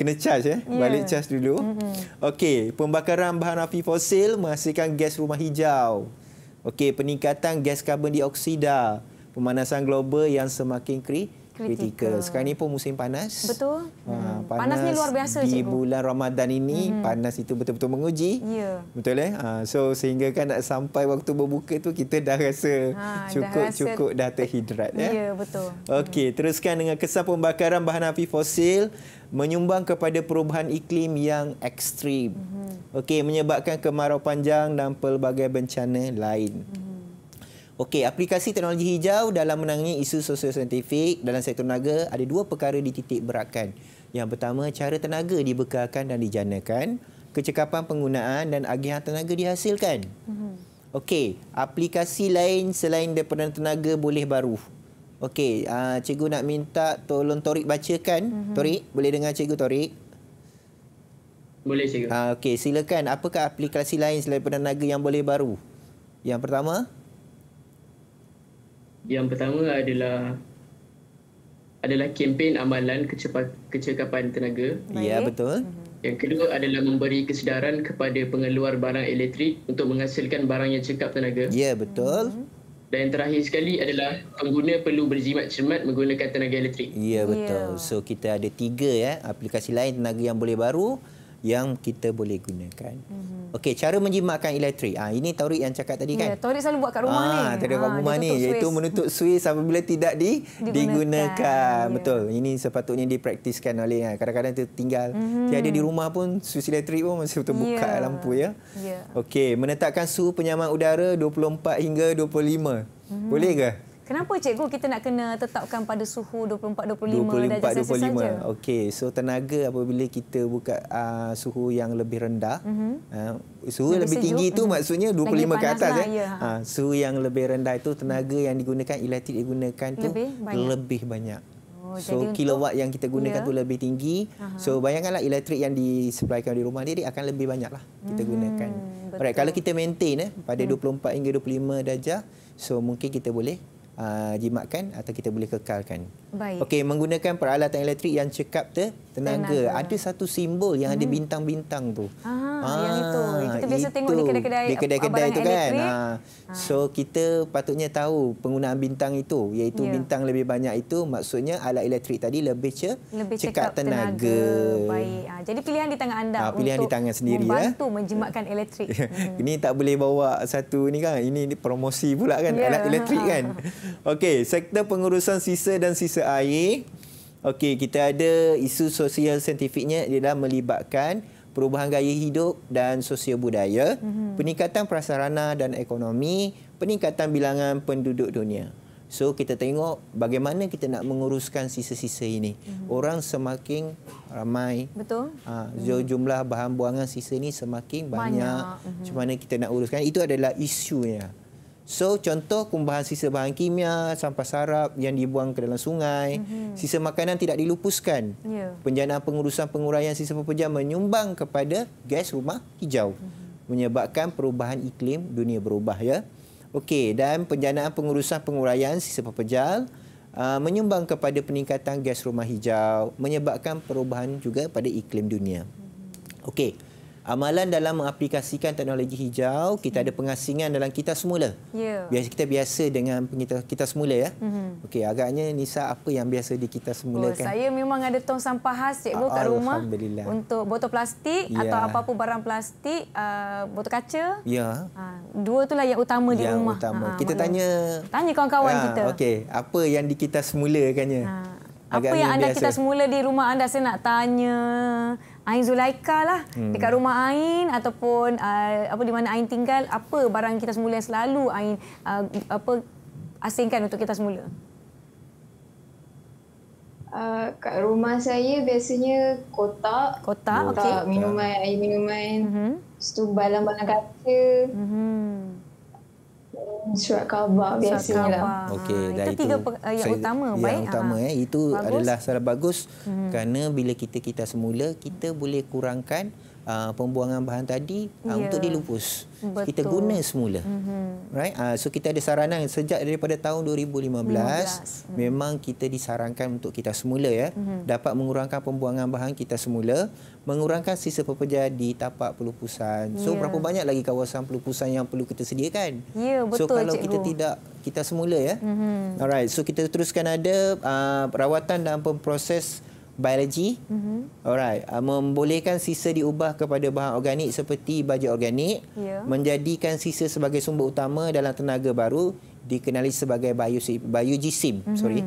Kena charge eh? ya. Yeah. Balik charge dulu. Mm-hmm. Okey, pembakaran bahan api fosil menghasilkan gas rumah hijau. Okey, peningkatan gas karbon dioksida, pemanasan global yang semakin kri kritikal. Sekarang ni pun musim panas. Betul. Ha, hmm. panas Panasnya luar biasa di cikgu. bulan Ramadan ini hmm. panas itu betul-betul menguji. Ya. Betul eh? Ha, so sehingga kan nak sampai waktu berbuka tu kita dah rasa cukup-cukup ha, dah, rasa... cukup dah terhidrat ya. Ya, betul. Okey, hmm. teruskan dengan kesan pembakaran bahan api fosil menyumbang kepada perubahan iklim yang ekstrim. Hmm. Okey, menyebabkan kemarau panjang dan pelbagai bencana lain. Hmm. Okey, aplikasi teknologi hijau dalam menangani isu sosio-saintifik dalam sektor tenaga ada dua perkara di titik beratkan. Yang pertama, cara tenaga dibekalkan dan dijanakan, kecekapan penggunaan dan agihan tenaga dihasilkan. Mhm. Okey, aplikasi lain selain daripada tenaga boleh baru. Okey, uh, cikgu nak minta tolong Torik bacakan. Mm-hmm. Torik, boleh dengar cikgu Torik? Boleh cikgu. Uh, Okey, silakan. Apakah aplikasi lain selain daripada tenaga yang boleh baru? Yang pertama? Yang pertama adalah adalah kempen amalan kecepat, kecekapan tenaga. Ya, betul. Mhm. Yang kedua adalah memberi kesedaran kepada pengeluar barang elektrik untuk menghasilkan barang yang cekap tenaga. Ya, betul. Mhm. Dan yang terakhir sekali adalah pengguna perlu berjimat cermat menggunakan tenaga elektrik. Ya, betul. Yeah. So kita ada tiga ya aplikasi lain tenaga yang boleh baru yang kita boleh gunakan. Mm-hmm. Okey, cara menjimatkan elektrik. Ah ha, ini Taurik yang cakap tadi ya, kan? Ya, Taurik selalu buat kat rumah ha, ni. Ah, tadi kat rumah ni iaitu swiss. menutup suis apabila tidak di, digunakan. digunakan. Ya. Betul. Ini sepatutnya dipraktiskan oleh ha. kadang-kadang tu tinggal mm-hmm. tiada di rumah pun suis elektrik pun masih betul buka ya. lampu ya. ya. Okey, menetapkan suhu penyaman udara 24 hingga 25. Mm-hmm. Boleh ke? Kenapa cikgu kita nak kena tetapkan pada suhu 24 25 darjah Celsius saja? Okey, so tenaga apabila kita buka uh, suhu yang lebih rendah, uh-huh. uh, suhu lebih, lebih tinggi itu uh-huh. Mhm. maksudnya 25 ke atas lah, eh. Ya. Uh, suhu yang lebih rendah itu tenaga uh yang digunakan elektrik digunakan tu lebih banyak. Lebih banyak. Oh, so jadi kilowatt untuk, yang kita gunakan yeah. tu lebih tinggi. Uh-huh. So bayangkanlah elektrik yang disuplaikan di rumah diri akan lebih banyaklah kita hmm, gunakan. Betul. Alright, kalau kita maintain eh pada hmm. 24 hingga 25 darjah, so mungkin kita boleh uh, jimatkan atau kita boleh kekalkan. Baik. Okey, menggunakan peralatan elektrik yang cekap te, tenaga. tenaga. Ada satu simbol yang hmm. ada bintang-bintang tu. Aha, ah, yang ah, itu. Kita biasa itu. tengok di kedai-kedai. Di kedai-kedai itu kan. Ha. Ah. So kita patutnya tahu penggunaan bintang itu, iaitu yeah. bintang lebih banyak itu maksudnya alat elektrik tadi lebih, ce, lebih cekap, cekap tenaga. tenaga. Baik. Ah, jadi pilihan di tangan anda ah, pilihan untuk di tangan sendiri, ya. membantu ya. menjimatkan elektrik. Ini tak boleh bawa satu ni kan. Ini, ini promosi pula kan yeah. alat elektrik kan. Okey, sektor pengurusan sisa dan sisa air. Okey, kita ada isu sosial saintifiknya ialah melibatkan perubahan gaya hidup dan sosial budaya, mm-hmm. peningkatan prasarana dan ekonomi, peningkatan bilangan penduduk dunia. So kita tengok bagaimana kita nak menguruskan sisa-sisa ini. Mm-hmm. Orang semakin ramai. Betul. Ha, mm-hmm. jumlah bahan buangan sisa ini semakin banyak. banyak. Mm-hmm. Macam mana kita nak uruskan? Itu adalah isunya. So contoh kumbahan sisa bahan kimia, sampah sarap yang dibuang ke dalam sungai, mm -hmm. sisa makanan tidak dilupuskan. Yeah. Penjanaan pengurusan pengurayan sisa pepejam menyumbang kepada gas rumah hijau. Mm -hmm. Menyebabkan perubahan iklim dunia berubah ya. Okey, dan penjanaan pengurusan pengurayan sisa pepejal uh, ah, menyumbang kepada peningkatan gas rumah hijau, menyebabkan perubahan juga pada iklim dunia. Mhm. Okey amalan dalam mengaplikasikan teknologi hijau kita ada pengasingan dalam kita semula. Yeah. Biasa kita biasa dengan kita kita semula ya. Mm-hmm. Okey agaknya Nisa apa yang biasa di kita semula oh, kan? Saya memang ada tong sampah khas cikgu kat rumah. Untuk botol plastik yeah. atau apa-apa barang plastik uh, botol kaca. Ya. Yeah. Ha, dua itulah yang utama yang di rumah. Yang utama. Ha, kita maklum. tanya tanya kawan-kawan ha, kita. Okey apa yang di kita semula kan ya? Ha. Apa yang anda biasa. kita semula di rumah anda saya nak tanya. Ain Zulaika lah hmm. dekat rumah Ain ataupun uh, apa di mana Ain tinggal apa barang kita semula yang selalu Ain uh, apa asingkan untuk kita semula Uh, kat rumah saya biasanya kotak kotak, kotak okay. minuman air minuman mm-hmm. tu balang-balang kaca mm-hmm surat khabar biasanya lah. Okey, itu, ah, itu tiga eh, yang saya, utama baik. utama ha. eh itu bagus. adalah sangat bagus hmm. kerana bila kita kita semula kita boleh kurangkan uh, pembuangan bahan tadi uh, yeah. untuk dilupus. Betul. Kita guna semula. Mm -hmm. Right? Uh, so kita ada saranan sejak daripada tahun 2015 15. Hmm. memang kita disarankan untuk kita semula ya mm -hmm. dapat mengurangkan pembuangan bahan kita semula, mengurangkan sisa pepeja di tapak pelupusan. So yeah. berapa banyak lagi kawasan pelupusan yang perlu kita sediakan? yeah, betul So kalau Cik kita Ru. tidak kita semula ya. Mm -hmm. Alright, so kita teruskan ada uh, rawatan dan pemproses biologi. Mm-hmm. Alright, uh, membolehkan sisa diubah kepada bahan organik seperti baja organik, yeah. menjadikan sisa sebagai sumber utama dalam tenaga baru dikenali sebagai bio biogisim. Mm-hmm. Sorry.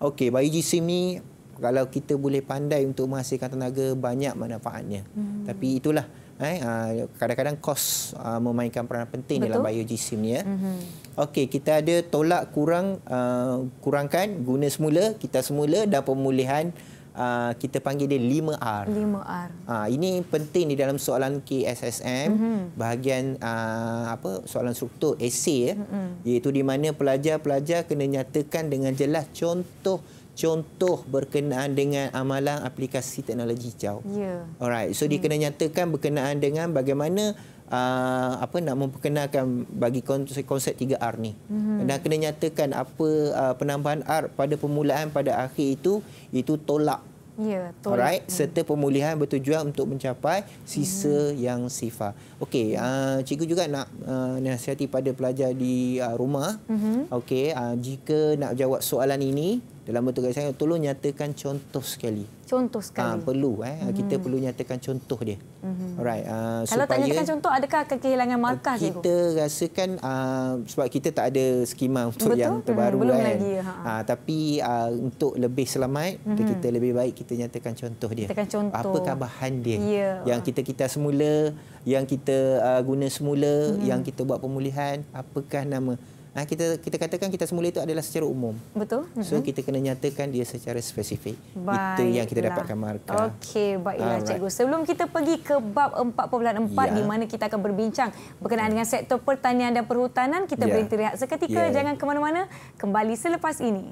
Okey, biogisim ni kalau kita boleh pandai untuk menghasilkan tenaga banyak manfaatnya. Mm-hmm. Tapi itulah eh ah, kadang-kadang kos uh, memainkan peranan penting Betul. dalam biogisim ni ya. Mm-hmm. Okey, kita ada tolak kurang uh, kurangkan guna semula, kita semula dan pemulihan Ah, kita panggil dia 5R. 5R. Ha, ini penting di dalam soalan KSSM, mm -hmm. bahagian uh, apa soalan struktur, esay. Ya, mm -hmm. Iaitu di mana pelajar-pelajar kena nyatakan dengan jelas contoh contoh berkenaan dengan amalan aplikasi teknologi hijau. Yeah. Alright, so mm. dia hmm. kena nyatakan berkenaan dengan bagaimana uh, apa nak memperkenalkan bagi konsep, konsep 3R ni. Mm -hmm. Dan kena nyatakan apa uh, penambahan R pada permulaan pada akhir itu itu tolak Ya, betul. Alright, hmm. serta pemulihan bertujuan untuk mencapai sisa hmm. yang sifa. Okey, hmm. uh, cikgu juga nak uh, nasihati pada pelajar di uh, rumah. Hmm. Okey, uh, jika nak jawab soalan ini, dalam bentuk saya tolong nyatakan contoh sekali. Contoh ah, sekali. Ha, perlu eh -hmm. kita perlu nyatakan contoh dia. Mm -hmm. Alright uh, Kalau supaya tak nyatakan contoh adakah akan kehilangan markah Kita cikgu? rasakan uh, sebab kita tak ada skema untuk Betul? yang hmm, terbaru -hmm. kan. lagi. Ha. Uh, tapi uh, untuk lebih selamat -hmm. kita lebih baik kita nyatakan contoh dia. Nyatakan contoh. Apakah bahan dia? Yeah. Yang kita kita semula, yang kita uh, guna semula, -hmm. yang kita buat pemulihan, apakah nama? Nah kita kita katakan kita semula itu adalah secara umum. Betul. mm-hmm. kita kena nyatakan dia secara spesifik. Baiklah. Itu yang kita dapatkan markah. Okey, baiklah Alright. cikgu. Sebelum kita pergi ke bab 4.4 ya. di mana kita akan berbincang berkenaan dengan sektor pertanian dan perhutanan, kita ya. berhenti rehat seketika. Ya. Jangan ke mana-mana. Kembali selepas ini.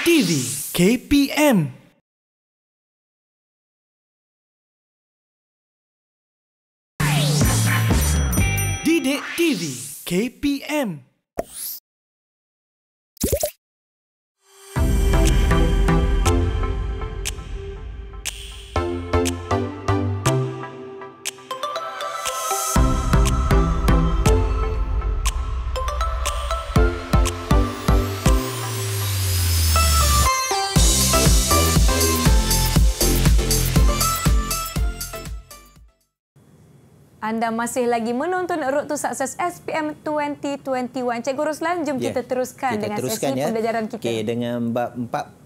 TV KPM Didik TV KPM Anda masih lagi menonton Road to Success SPM 2021. Cikgu Ruslan, jom ya. kita teruskan kita dengan teruskan sesi ya. pembelajaran kita. Okey, dengan bab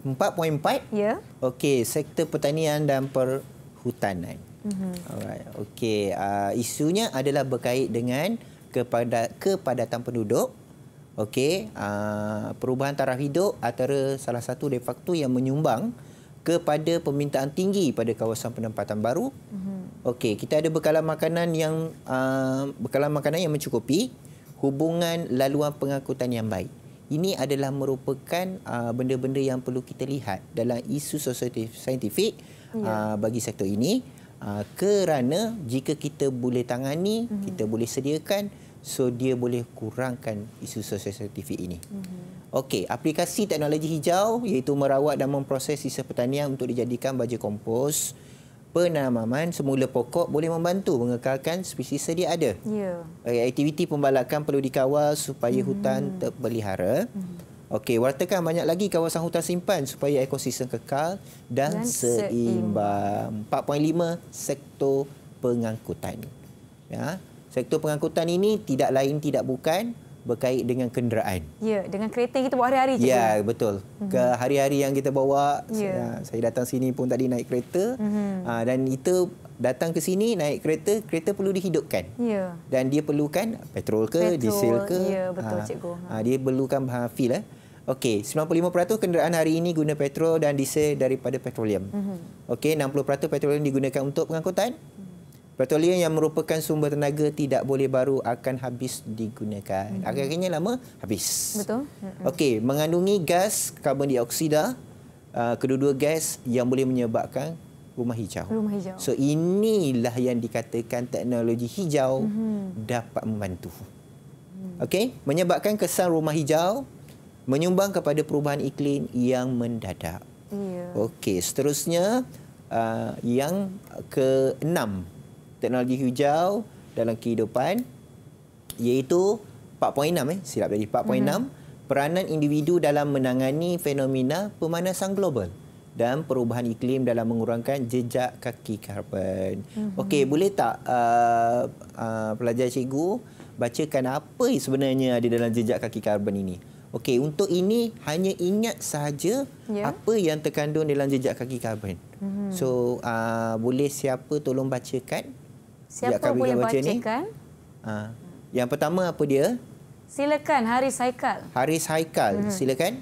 4.4. Ya. Okey, sektor pertanian dan perhutanan. Mhm. Alright. Okey, uh, isunya adalah berkait dengan kepada kepadatan penduduk. Okey, uh, perubahan taraf hidup antara salah satu de yang menyumbang kepada permintaan tinggi pada kawasan penempatan baru. Mm -hmm. Okey, kita ada bekalan makanan yang uh, bekalan makanan yang mencukupi, hubungan laluan pengangkutan yang baik. Ini adalah merupakan uh, benda-benda uh, yang perlu kita lihat dalam isu sosial saintifik yeah. uh, bagi sektor ini. Uh, kerana jika kita boleh tangani, mm -hmm. kita boleh sediakan, so dia boleh kurangkan isu sosial saintifik ini. Mm -hmm. Okey, aplikasi teknologi hijau iaitu merawat dan memproses sisa pertanian untuk dijadikan baja kompos penamaman semula pokok boleh membantu mengekalkan spesies sedia ada. Ya. Yeah. Aktiviti pembalakan perlu dikawal supaya mm-hmm. hutan terpelihara. Mm-hmm. Okey, wartakan banyak lagi kawasan hutan simpan supaya ekosistem kekal dan, dan seimbang. Mm. 4.5 sektor pengangkutan. Ya. Sektor pengangkutan ini tidak lain tidak bukan berkait dengan kenderaan. Ya, dengan kereta yang kita bawa hari-hari. Ya, betul. Mhm. Ke hari-hari yang kita bawa, ya. saya datang sini pun tadi naik kereta. Uh mhm. ah, -huh. Dan itu datang ke sini, naik kereta, kereta perlu dihidupkan. Ya. Dan dia perlukan petrol ke, petrol, diesel ke. Ya, betul, ah, Cikgu. Ha. Dia perlukan bahan fil. Eh. Okey, 95% kenderaan hari ini guna petrol dan diesel daripada petroleum. Uh mhm. -huh. Okey, 60% petroleum digunakan untuk pengangkutan. Petroleum yang merupakan sumber tenaga tidak boleh baru akan habis digunakan. Mm-hmm. Akhirnya lama habis. Betul. Hmm. Okey, mengandungi gas karbon dioksida, uh, kedua-dua gas yang boleh menyebabkan rumah hijau. Rumah hijau. So inilah yang dikatakan teknologi hijau mm-hmm. dapat membantu. Hmm. Okey, menyebabkan kesan rumah hijau menyumbang kepada perubahan iklim yang mendadak. Yeah. Okey, seterusnya uh, yang keenam teknologi hijau dalam kehidupan iaitu 4.6 eh silap jadi 4.6 mm-hmm. peranan individu dalam menangani fenomena pemanasan global dan perubahan iklim dalam mengurangkan jejak kaki karbon. Mm-hmm. Okey, boleh tak uh, uh, pelajar cikgu bacakan apa yang sebenarnya ada dalam jejak kaki karbon ini? Okey, untuk ini hanya ingat sahaja yeah. apa yang terkandung dalam jejak kaki karbon. Mm-hmm. So, uh, boleh siapa tolong bacakan? Siapa Sejak boleh baca ni. kan? Ha. Yang pertama apa dia? Silakan Haris Haikal. Haris Haikal, hmm. silakan.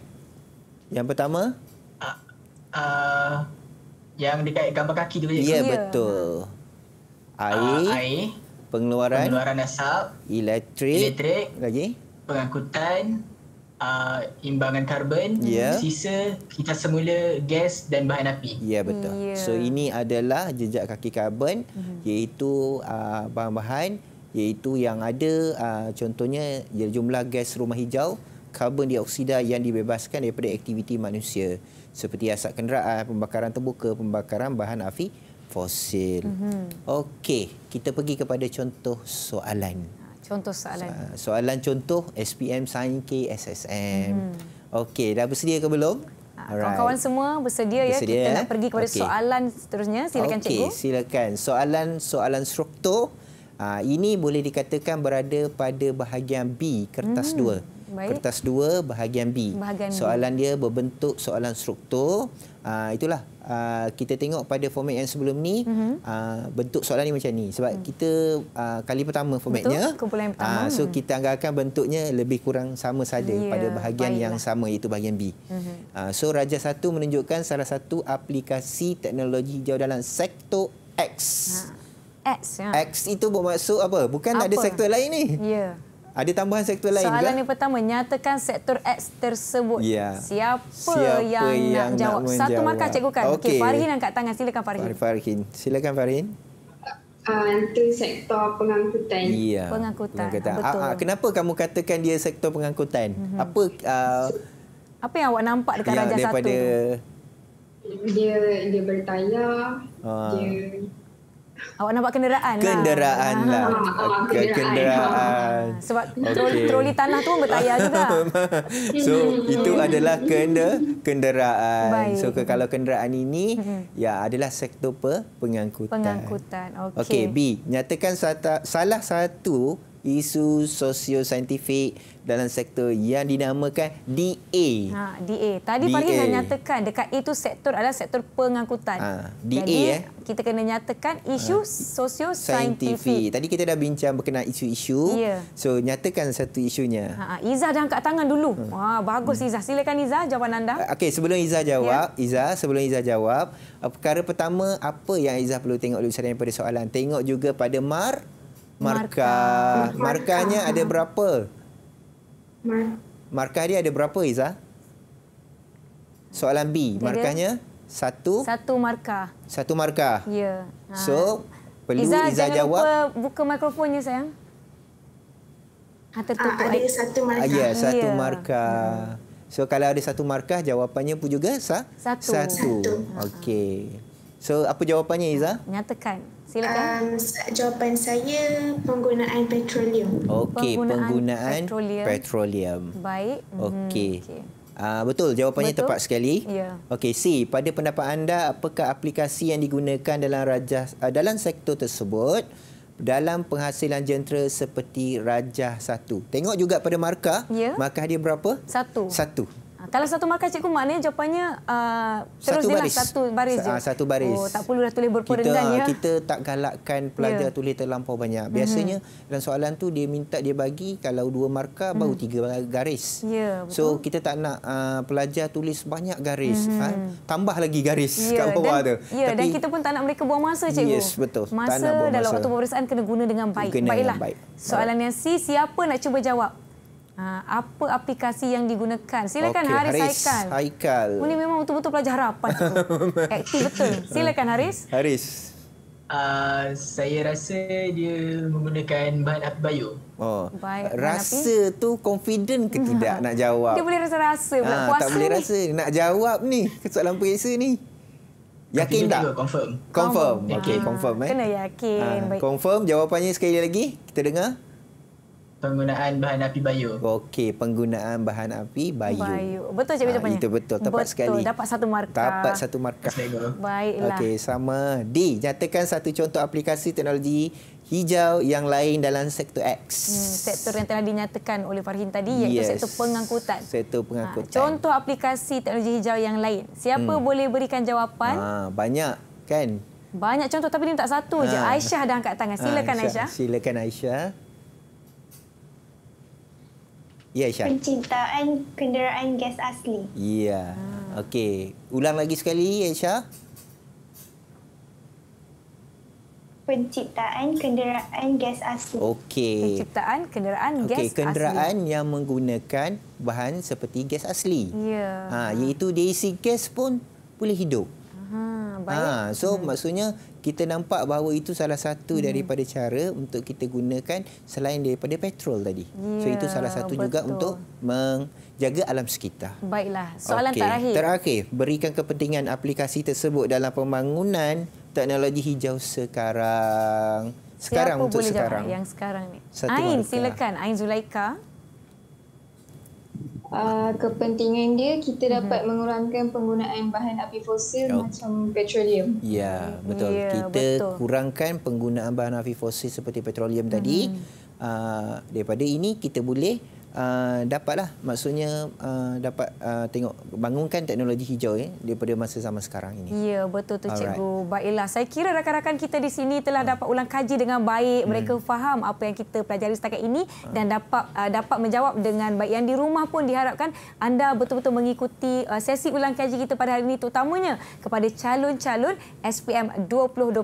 Yang pertama? Uh, uh, yang dekat gambar kaki tu. Ya, ya, betul. Ah, air. Uh, air. Pengeluaran. Pengeluaran asap. Elektrik. Elektrik. Lagi? Pengangkutan uh, imbangan karbon, yeah. sisa kita semula gas dan bahan api. Ya yeah, betul. Hmm, yeah. So ini adalah jejak kaki karbon mm -hmm. iaitu uh, bahan-bahan uh, iaitu yang ada uh, contohnya jumlah gas rumah hijau, karbon dioksida yang dibebaskan daripada aktiviti manusia seperti asap kenderaan, pembakaran terbuka, pembakaran bahan api fosil. Mm -hmm. Okey, kita pergi kepada contoh soalan. Contoh soalan. Soalan contoh SPM Sains K SSM. Hmm. Okey, dah bersedia ke belum? Ah, kawan-kawan semua bersedia, ya? bersedia ya kita ya? nak eh? pergi kepada okay. soalan seterusnya. Silakan okay, cikgu. silakan. Soalan-soalan struktur Aa, ah, ini boleh dikatakan berada pada bahagian B, kertas 2. Hmm, kertas 2, bahagian B. Bahagian soalan B. dia berbentuk soalan struktur. Ah, itulah uh, kita tengok pada format yang sebelum ni mm -hmm. uh, bentuk soalan ni macam ni sebab mm. kita uh, kali pertama formatnya kumpulan pertama uh, so kita anggarkan bentuknya lebih kurang sama saja yeah, pada bahagian baiklah. yang sama iaitu bahagian B mm -hmm. uh, so raja satu menunjukkan salah satu aplikasi teknologi hijau dalam sektor X ha. X ya. X itu bermaksud apa bukan apa? ada sektor lain ni ya ada tambahan sektor lain Soalan ke? Soalan yang pertama, nyatakan sektor X tersebut. Ya. Siapa, Siapa yang, yang nak, jawab? nak Satu markah cikgu kan? Okey, okay, Farhin angkat tangan. Silakan Farhin. Farhin. Silakan Farhin. Ah, itu uh, sektor pengangkutan. Ya. Pengangkutan. pengangkutan. Ah, Betul. Uh, uh, kenapa kamu katakan dia sektor pengangkutan? Mm -hmm. Apa uh, apa yang awak nampak dekat ya, Raja daripada... Satu? Dia, dia bertayar, uh. dia Awak nampak kenderaan, kenderaan lah. lah. Kenderaan lah. Ah, ah, kenderaan. Ah, sebab okay. troli tanah tu pun bertayar juga. so itu adalah kender kenderaan. Baik. So kalau kenderaan ini mm-hmm. ya adalah sektor pe pengangkutan. Pengangkutan. Okey. Okay, B, nyatakan salah satu isu sosio-saintifik dalam sektor yang dinamakan DA. Ha, DA. Tadi pagi saya nyatakan dekat itu sektor adalah sektor pengangkutan. Ha, DA eh. Kita kena nyatakan isu ha, sosio-saintifik. Tadi kita dah bincang berkenaan isu-isu. Yeah. So nyatakan satu isunya. Ha, ha, Izzah dah angkat tangan dulu. Hmm. Wah, ha, bagus hmm. Izzah. Silakan Izzah jawab anda. Ah, okey, sebelum Izzah jawab, yeah. Izzah, sebelum Izzah jawab, perkara pertama apa yang Izzah perlu tengok dulu selain daripada soalan? Tengok juga pada mar markah. Markahnya ada berapa? Markah dia ada berapa, Izzah? Soalan B. Markahnya? Satu? Satu markah. Satu markah. Ya. Ha. So, perlu Izzah, Izzah jawab. Izzah, jangan buka mikrofonnya, sayang. Ha, tertutup. Ah, ada satu markah. Ah, ya, ya, satu ya. markah. So, kalau ada satu markah, jawapannya pun juga sah? Satu. Satu. satu. Okey. So, apa jawapannya, Izzah? Nyatakan. Silakan. Um, jawapan saya penggunaan petroleum. Okey, penggunaan, penggunaan petroleum. petroleum. Baik. Hmm, okey. Okay. Uh, ah, betul, jawapannya betul. tepat sekali. Ya. Okey, C, pada pendapat anda apakah aplikasi yang digunakan dalam raja uh, ah, dalam sektor tersebut? dalam penghasilan jentera seperti raja satu. Tengok juga pada markah, ya. markah dia berapa? Satu. Satu. Ah, kalau satu markah cikgu maknanya jawapannya uh, terus dia lah, satu baris je. Ah, satu baris. Oh, tak dah tulis berperenggan kita, kan, ya. Kita tak galakkan pelajar yeah. tulis terlampau banyak. Biasanya mm -hmm. dalam soalan tu dia minta dia bagi kalau dua markah mm. baru mhm. tiga garis. Yeah, So kita tak nak uh, pelajar tulis banyak garis. Mm -hmm. ha? Tambah lagi garis yeah, kat bawah dan, tu. Yeah, Tapi, dan kita pun tak nak mereka buang masa cikgu. Yes, betul. Masa, masa dalam waktu pemeriksaan kena guna dengan baik. Kena Baiklah. Baik. Soalan yang C, siapa nak cuba jawab? Ha, apa aplikasi yang digunakan? Silakan okay, Haris, Haris Haikal. Haikal. Ini oh, memang betul-betul pelajar harapan. Aktif betul. Silakan Haris. Haris. Uh, saya rasa dia menggunakan bahan api bayu. Oh. Baik, rasa api? tu confident ke tidak nak jawab? Dia boleh rasa-rasa pula ha, Tak boleh ni. rasa. Nak jawab ni soalan perisa ni. Yakin confident tak? Juga, confirm. Confirm. confirm. Okay. confirm eh. Kena yakin. Ha, Confirm jawapannya sekali lagi. Kita dengar penggunaan bahan api bio. Okey, penggunaan bahan api bio. bio. Betul cikgu ah, jawapannya? Ha, itu betul, tepat betul. sekali. Dapat satu markah. Dapat satu markah. Baiklah. Okey, sama. D, nyatakan satu contoh aplikasi teknologi hijau yang lain dalam sektor X. Hmm, sektor yang telah dinyatakan oleh Farhin tadi iaitu yes. sektor pengangkutan. Sektor pengangkutan. Ha, contoh aplikasi teknologi hijau yang lain. Siapa hmm. boleh berikan jawapan? Ha, banyak, kan? Banyak contoh tapi dia tak satu ha. je. Aisyah dah angkat tangan. Silakan ha, Aisyah. Aisyah. Silakan Aisyah. Ya, Aisyah. Pencintaan kenderaan gas asli. Ya. Hmm. Okey. Ulang lagi sekali, Aisyah. Penciptaan kenderaan gas asli. Okey. Penciptaan kenderaan okay. gas asli. Okey, kenderaan yang menggunakan bahan seperti gas asli. Ya. Ha, iaitu diisi gas pun boleh hidup. Ha, baik. Ha, so hmm. maksudnya kita nampak bahawa itu salah satu hmm. daripada cara untuk kita gunakan selain daripada petrol tadi. Yeah, so itu salah ya, satu betul. juga untuk menjaga alam sekitar. Baiklah, soalan okay. terakhir. Terakhir, berikan kepentingan aplikasi tersebut dalam pembangunan teknologi hijau sekarang. Sekarang Siapa untuk sekarang. Jawab yang sekarang ni. Ain, silakan Ain Zulaika. Ah, kepentingan dia kita mhm. dapat mm-hmm. mengurangkan penggunaan bahan api fosil oh. macam petroleum. Ya, betul. Yeah, kita betul. kurangkan penggunaan bahan api fosil seperti petroleum mm-hmm. tadi. Uh, daripada ini kita boleh uh, dapatlah maksudnya uh, dapat uh, tengok bangunkan teknologi hijau ya eh, daripada masa zaman sekarang ini. Ya betul tu Alright. cikgu. Baiklah saya kira rakan-rakan kita di sini telah hmm. dapat ulang kaji dengan baik, hmm. mereka faham apa yang kita pelajari setakat ini hmm. dan dapat uh, dapat menjawab dengan baik. Yang di rumah pun diharapkan anda betul-betul mengikuti uh, sesi ulang kaji kita pada hari ini terutamanya kepada calon-calon SPM 2021.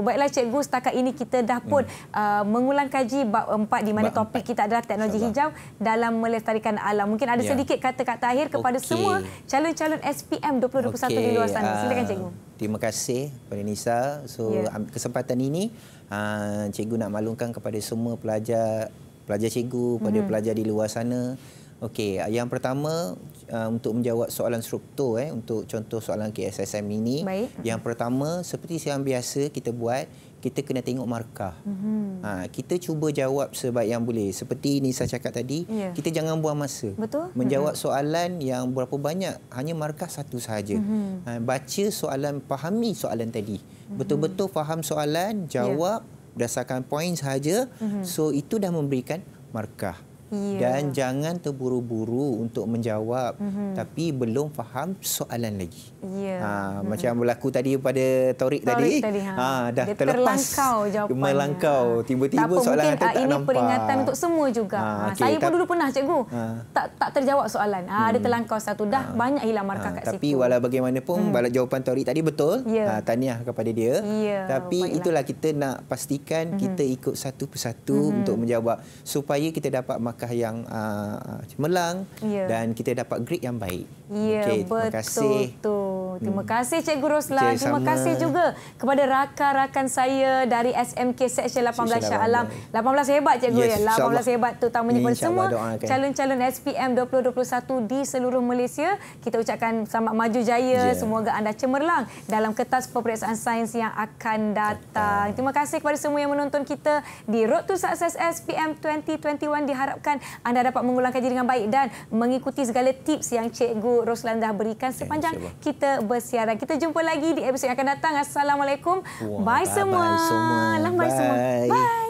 Baiklah cikgu setakat ini kita dah pun hmm. uh, mengulang kaji bab 4 di mana bab topik 4. kita adalah teknologi hijau. Dan dalam melestarikan alam. Mungkin ada ya. sedikit kata-kata akhir kepada okay. semua calon-calon SPM 2021 okay. di luar sana. Ah, Silakan cikgu. Uh, terima kasih kepada Nisa. So yeah. kesempatan ini uh, cikgu nak maklumkan kepada semua pelajar pelajar cikgu, kepada mm-hmm. pelajar di luar sana. Okey, ah, yang pertama uh, untuk menjawab soalan struktur eh untuk contoh soalan KSSM ini. Baik. Yang pertama seperti yang biasa kita buat kita kena tengok markah. Mm-hmm. Ha, kita cuba jawab sebaik yang boleh. Seperti Nisa cakap tadi, yeah. kita jangan buang masa. Betul. Menjawab mm-hmm. soalan yang berapa banyak, hanya markah satu sahaja. Mm-hmm. Ha, baca soalan, fahami soalan tadi. Mm-hmm. Betul-betul faham soalan, ya. jawab yeah. berdasarkan poin sahaja. Mm-hmm. So, itu dah memberikan markah. Dan jangan terburu-buru untuk menjawab mm -hmm. tapi belum faham soalan lagi. Yeah. Ha, mm -hmm. Macam berlaku tadi pada Torik tadi. tadi ha. Ha, dah Dia terlepas. terlangkau jawapannya. Melangkau. Ha. Tiba-tiba soalan mungkin, ha, tak ini nampak. Ini peringatan untuk semua juga. Ha, ha okay. Saya tak, pun dulu pernah cikgu. Ha. Tak tak terjawab soalan. Ha, ada hmm. terlangkau satu. Dah ha. banyak hilang markah ha, kat tapi situ. Tapi walau bagaimanapun hmm. balas jawapan Torik tadi betul. Yeah. Ha, tahniah kepada dia. Yeah, tapi baiklah. itulah kita nak pastikan mm -hmm. kita ikut satu persatu mm -hmm. untuk menjawab. Supaya kita dapat makan markah yang uh, cemerlang yeah. dan kita dapat grade yang baik. Yeah, okay, betul terima kasih. Tu. Terima hmm. kasih Cikgu Roslan. Terima kasih juga kepada rakan-rakan saya dari SMK Seksyen 18 Shah Alam. 18 hebat Cikgu yes, ya. 18 Allah. hebat tu tamunya kepada semua calon-calon SPM 2021 di seluruh Malaysia. Kita ucapkan selamat maju jaya. Yeah. Semoga anda cemerlang dalam kertas peperiksaan sains yang akan datang. Terima kasih kepada semua yang menonton kita di Road to Success SPM 2021 diharapkan mudah anda dapat mengulang kaji dengan baik dan mengikuti segala tips yang Cikgu Roslan dah berikan sepanjang okay, kita bersiaran. Kita jumpa lagi di episod yang akan datang. Assalamualaikum. Wow, bye, bye, semua. bye semua. bye, bye semua. Bye.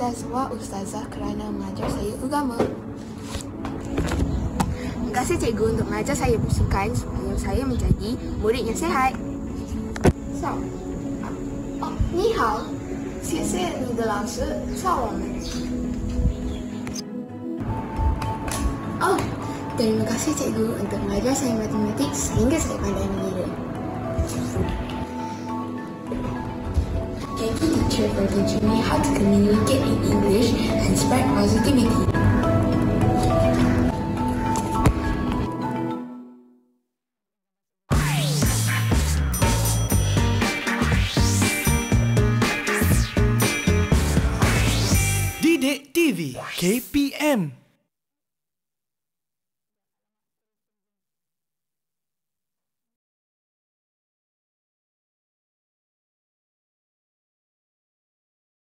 Saya semua Ustazah kerana mengajar saya agama. Terima kasih cikgu untuk mengajar saya bersukan supaya saya menjadi murid yang sihat. So, oh, ni hao, sihat sihat ni de lao shi, Oh, terima kasih cikgu untuk mengajar saya matematik sehingga saya pandai mengira. for teaching me how to communicate in English and spread positivity.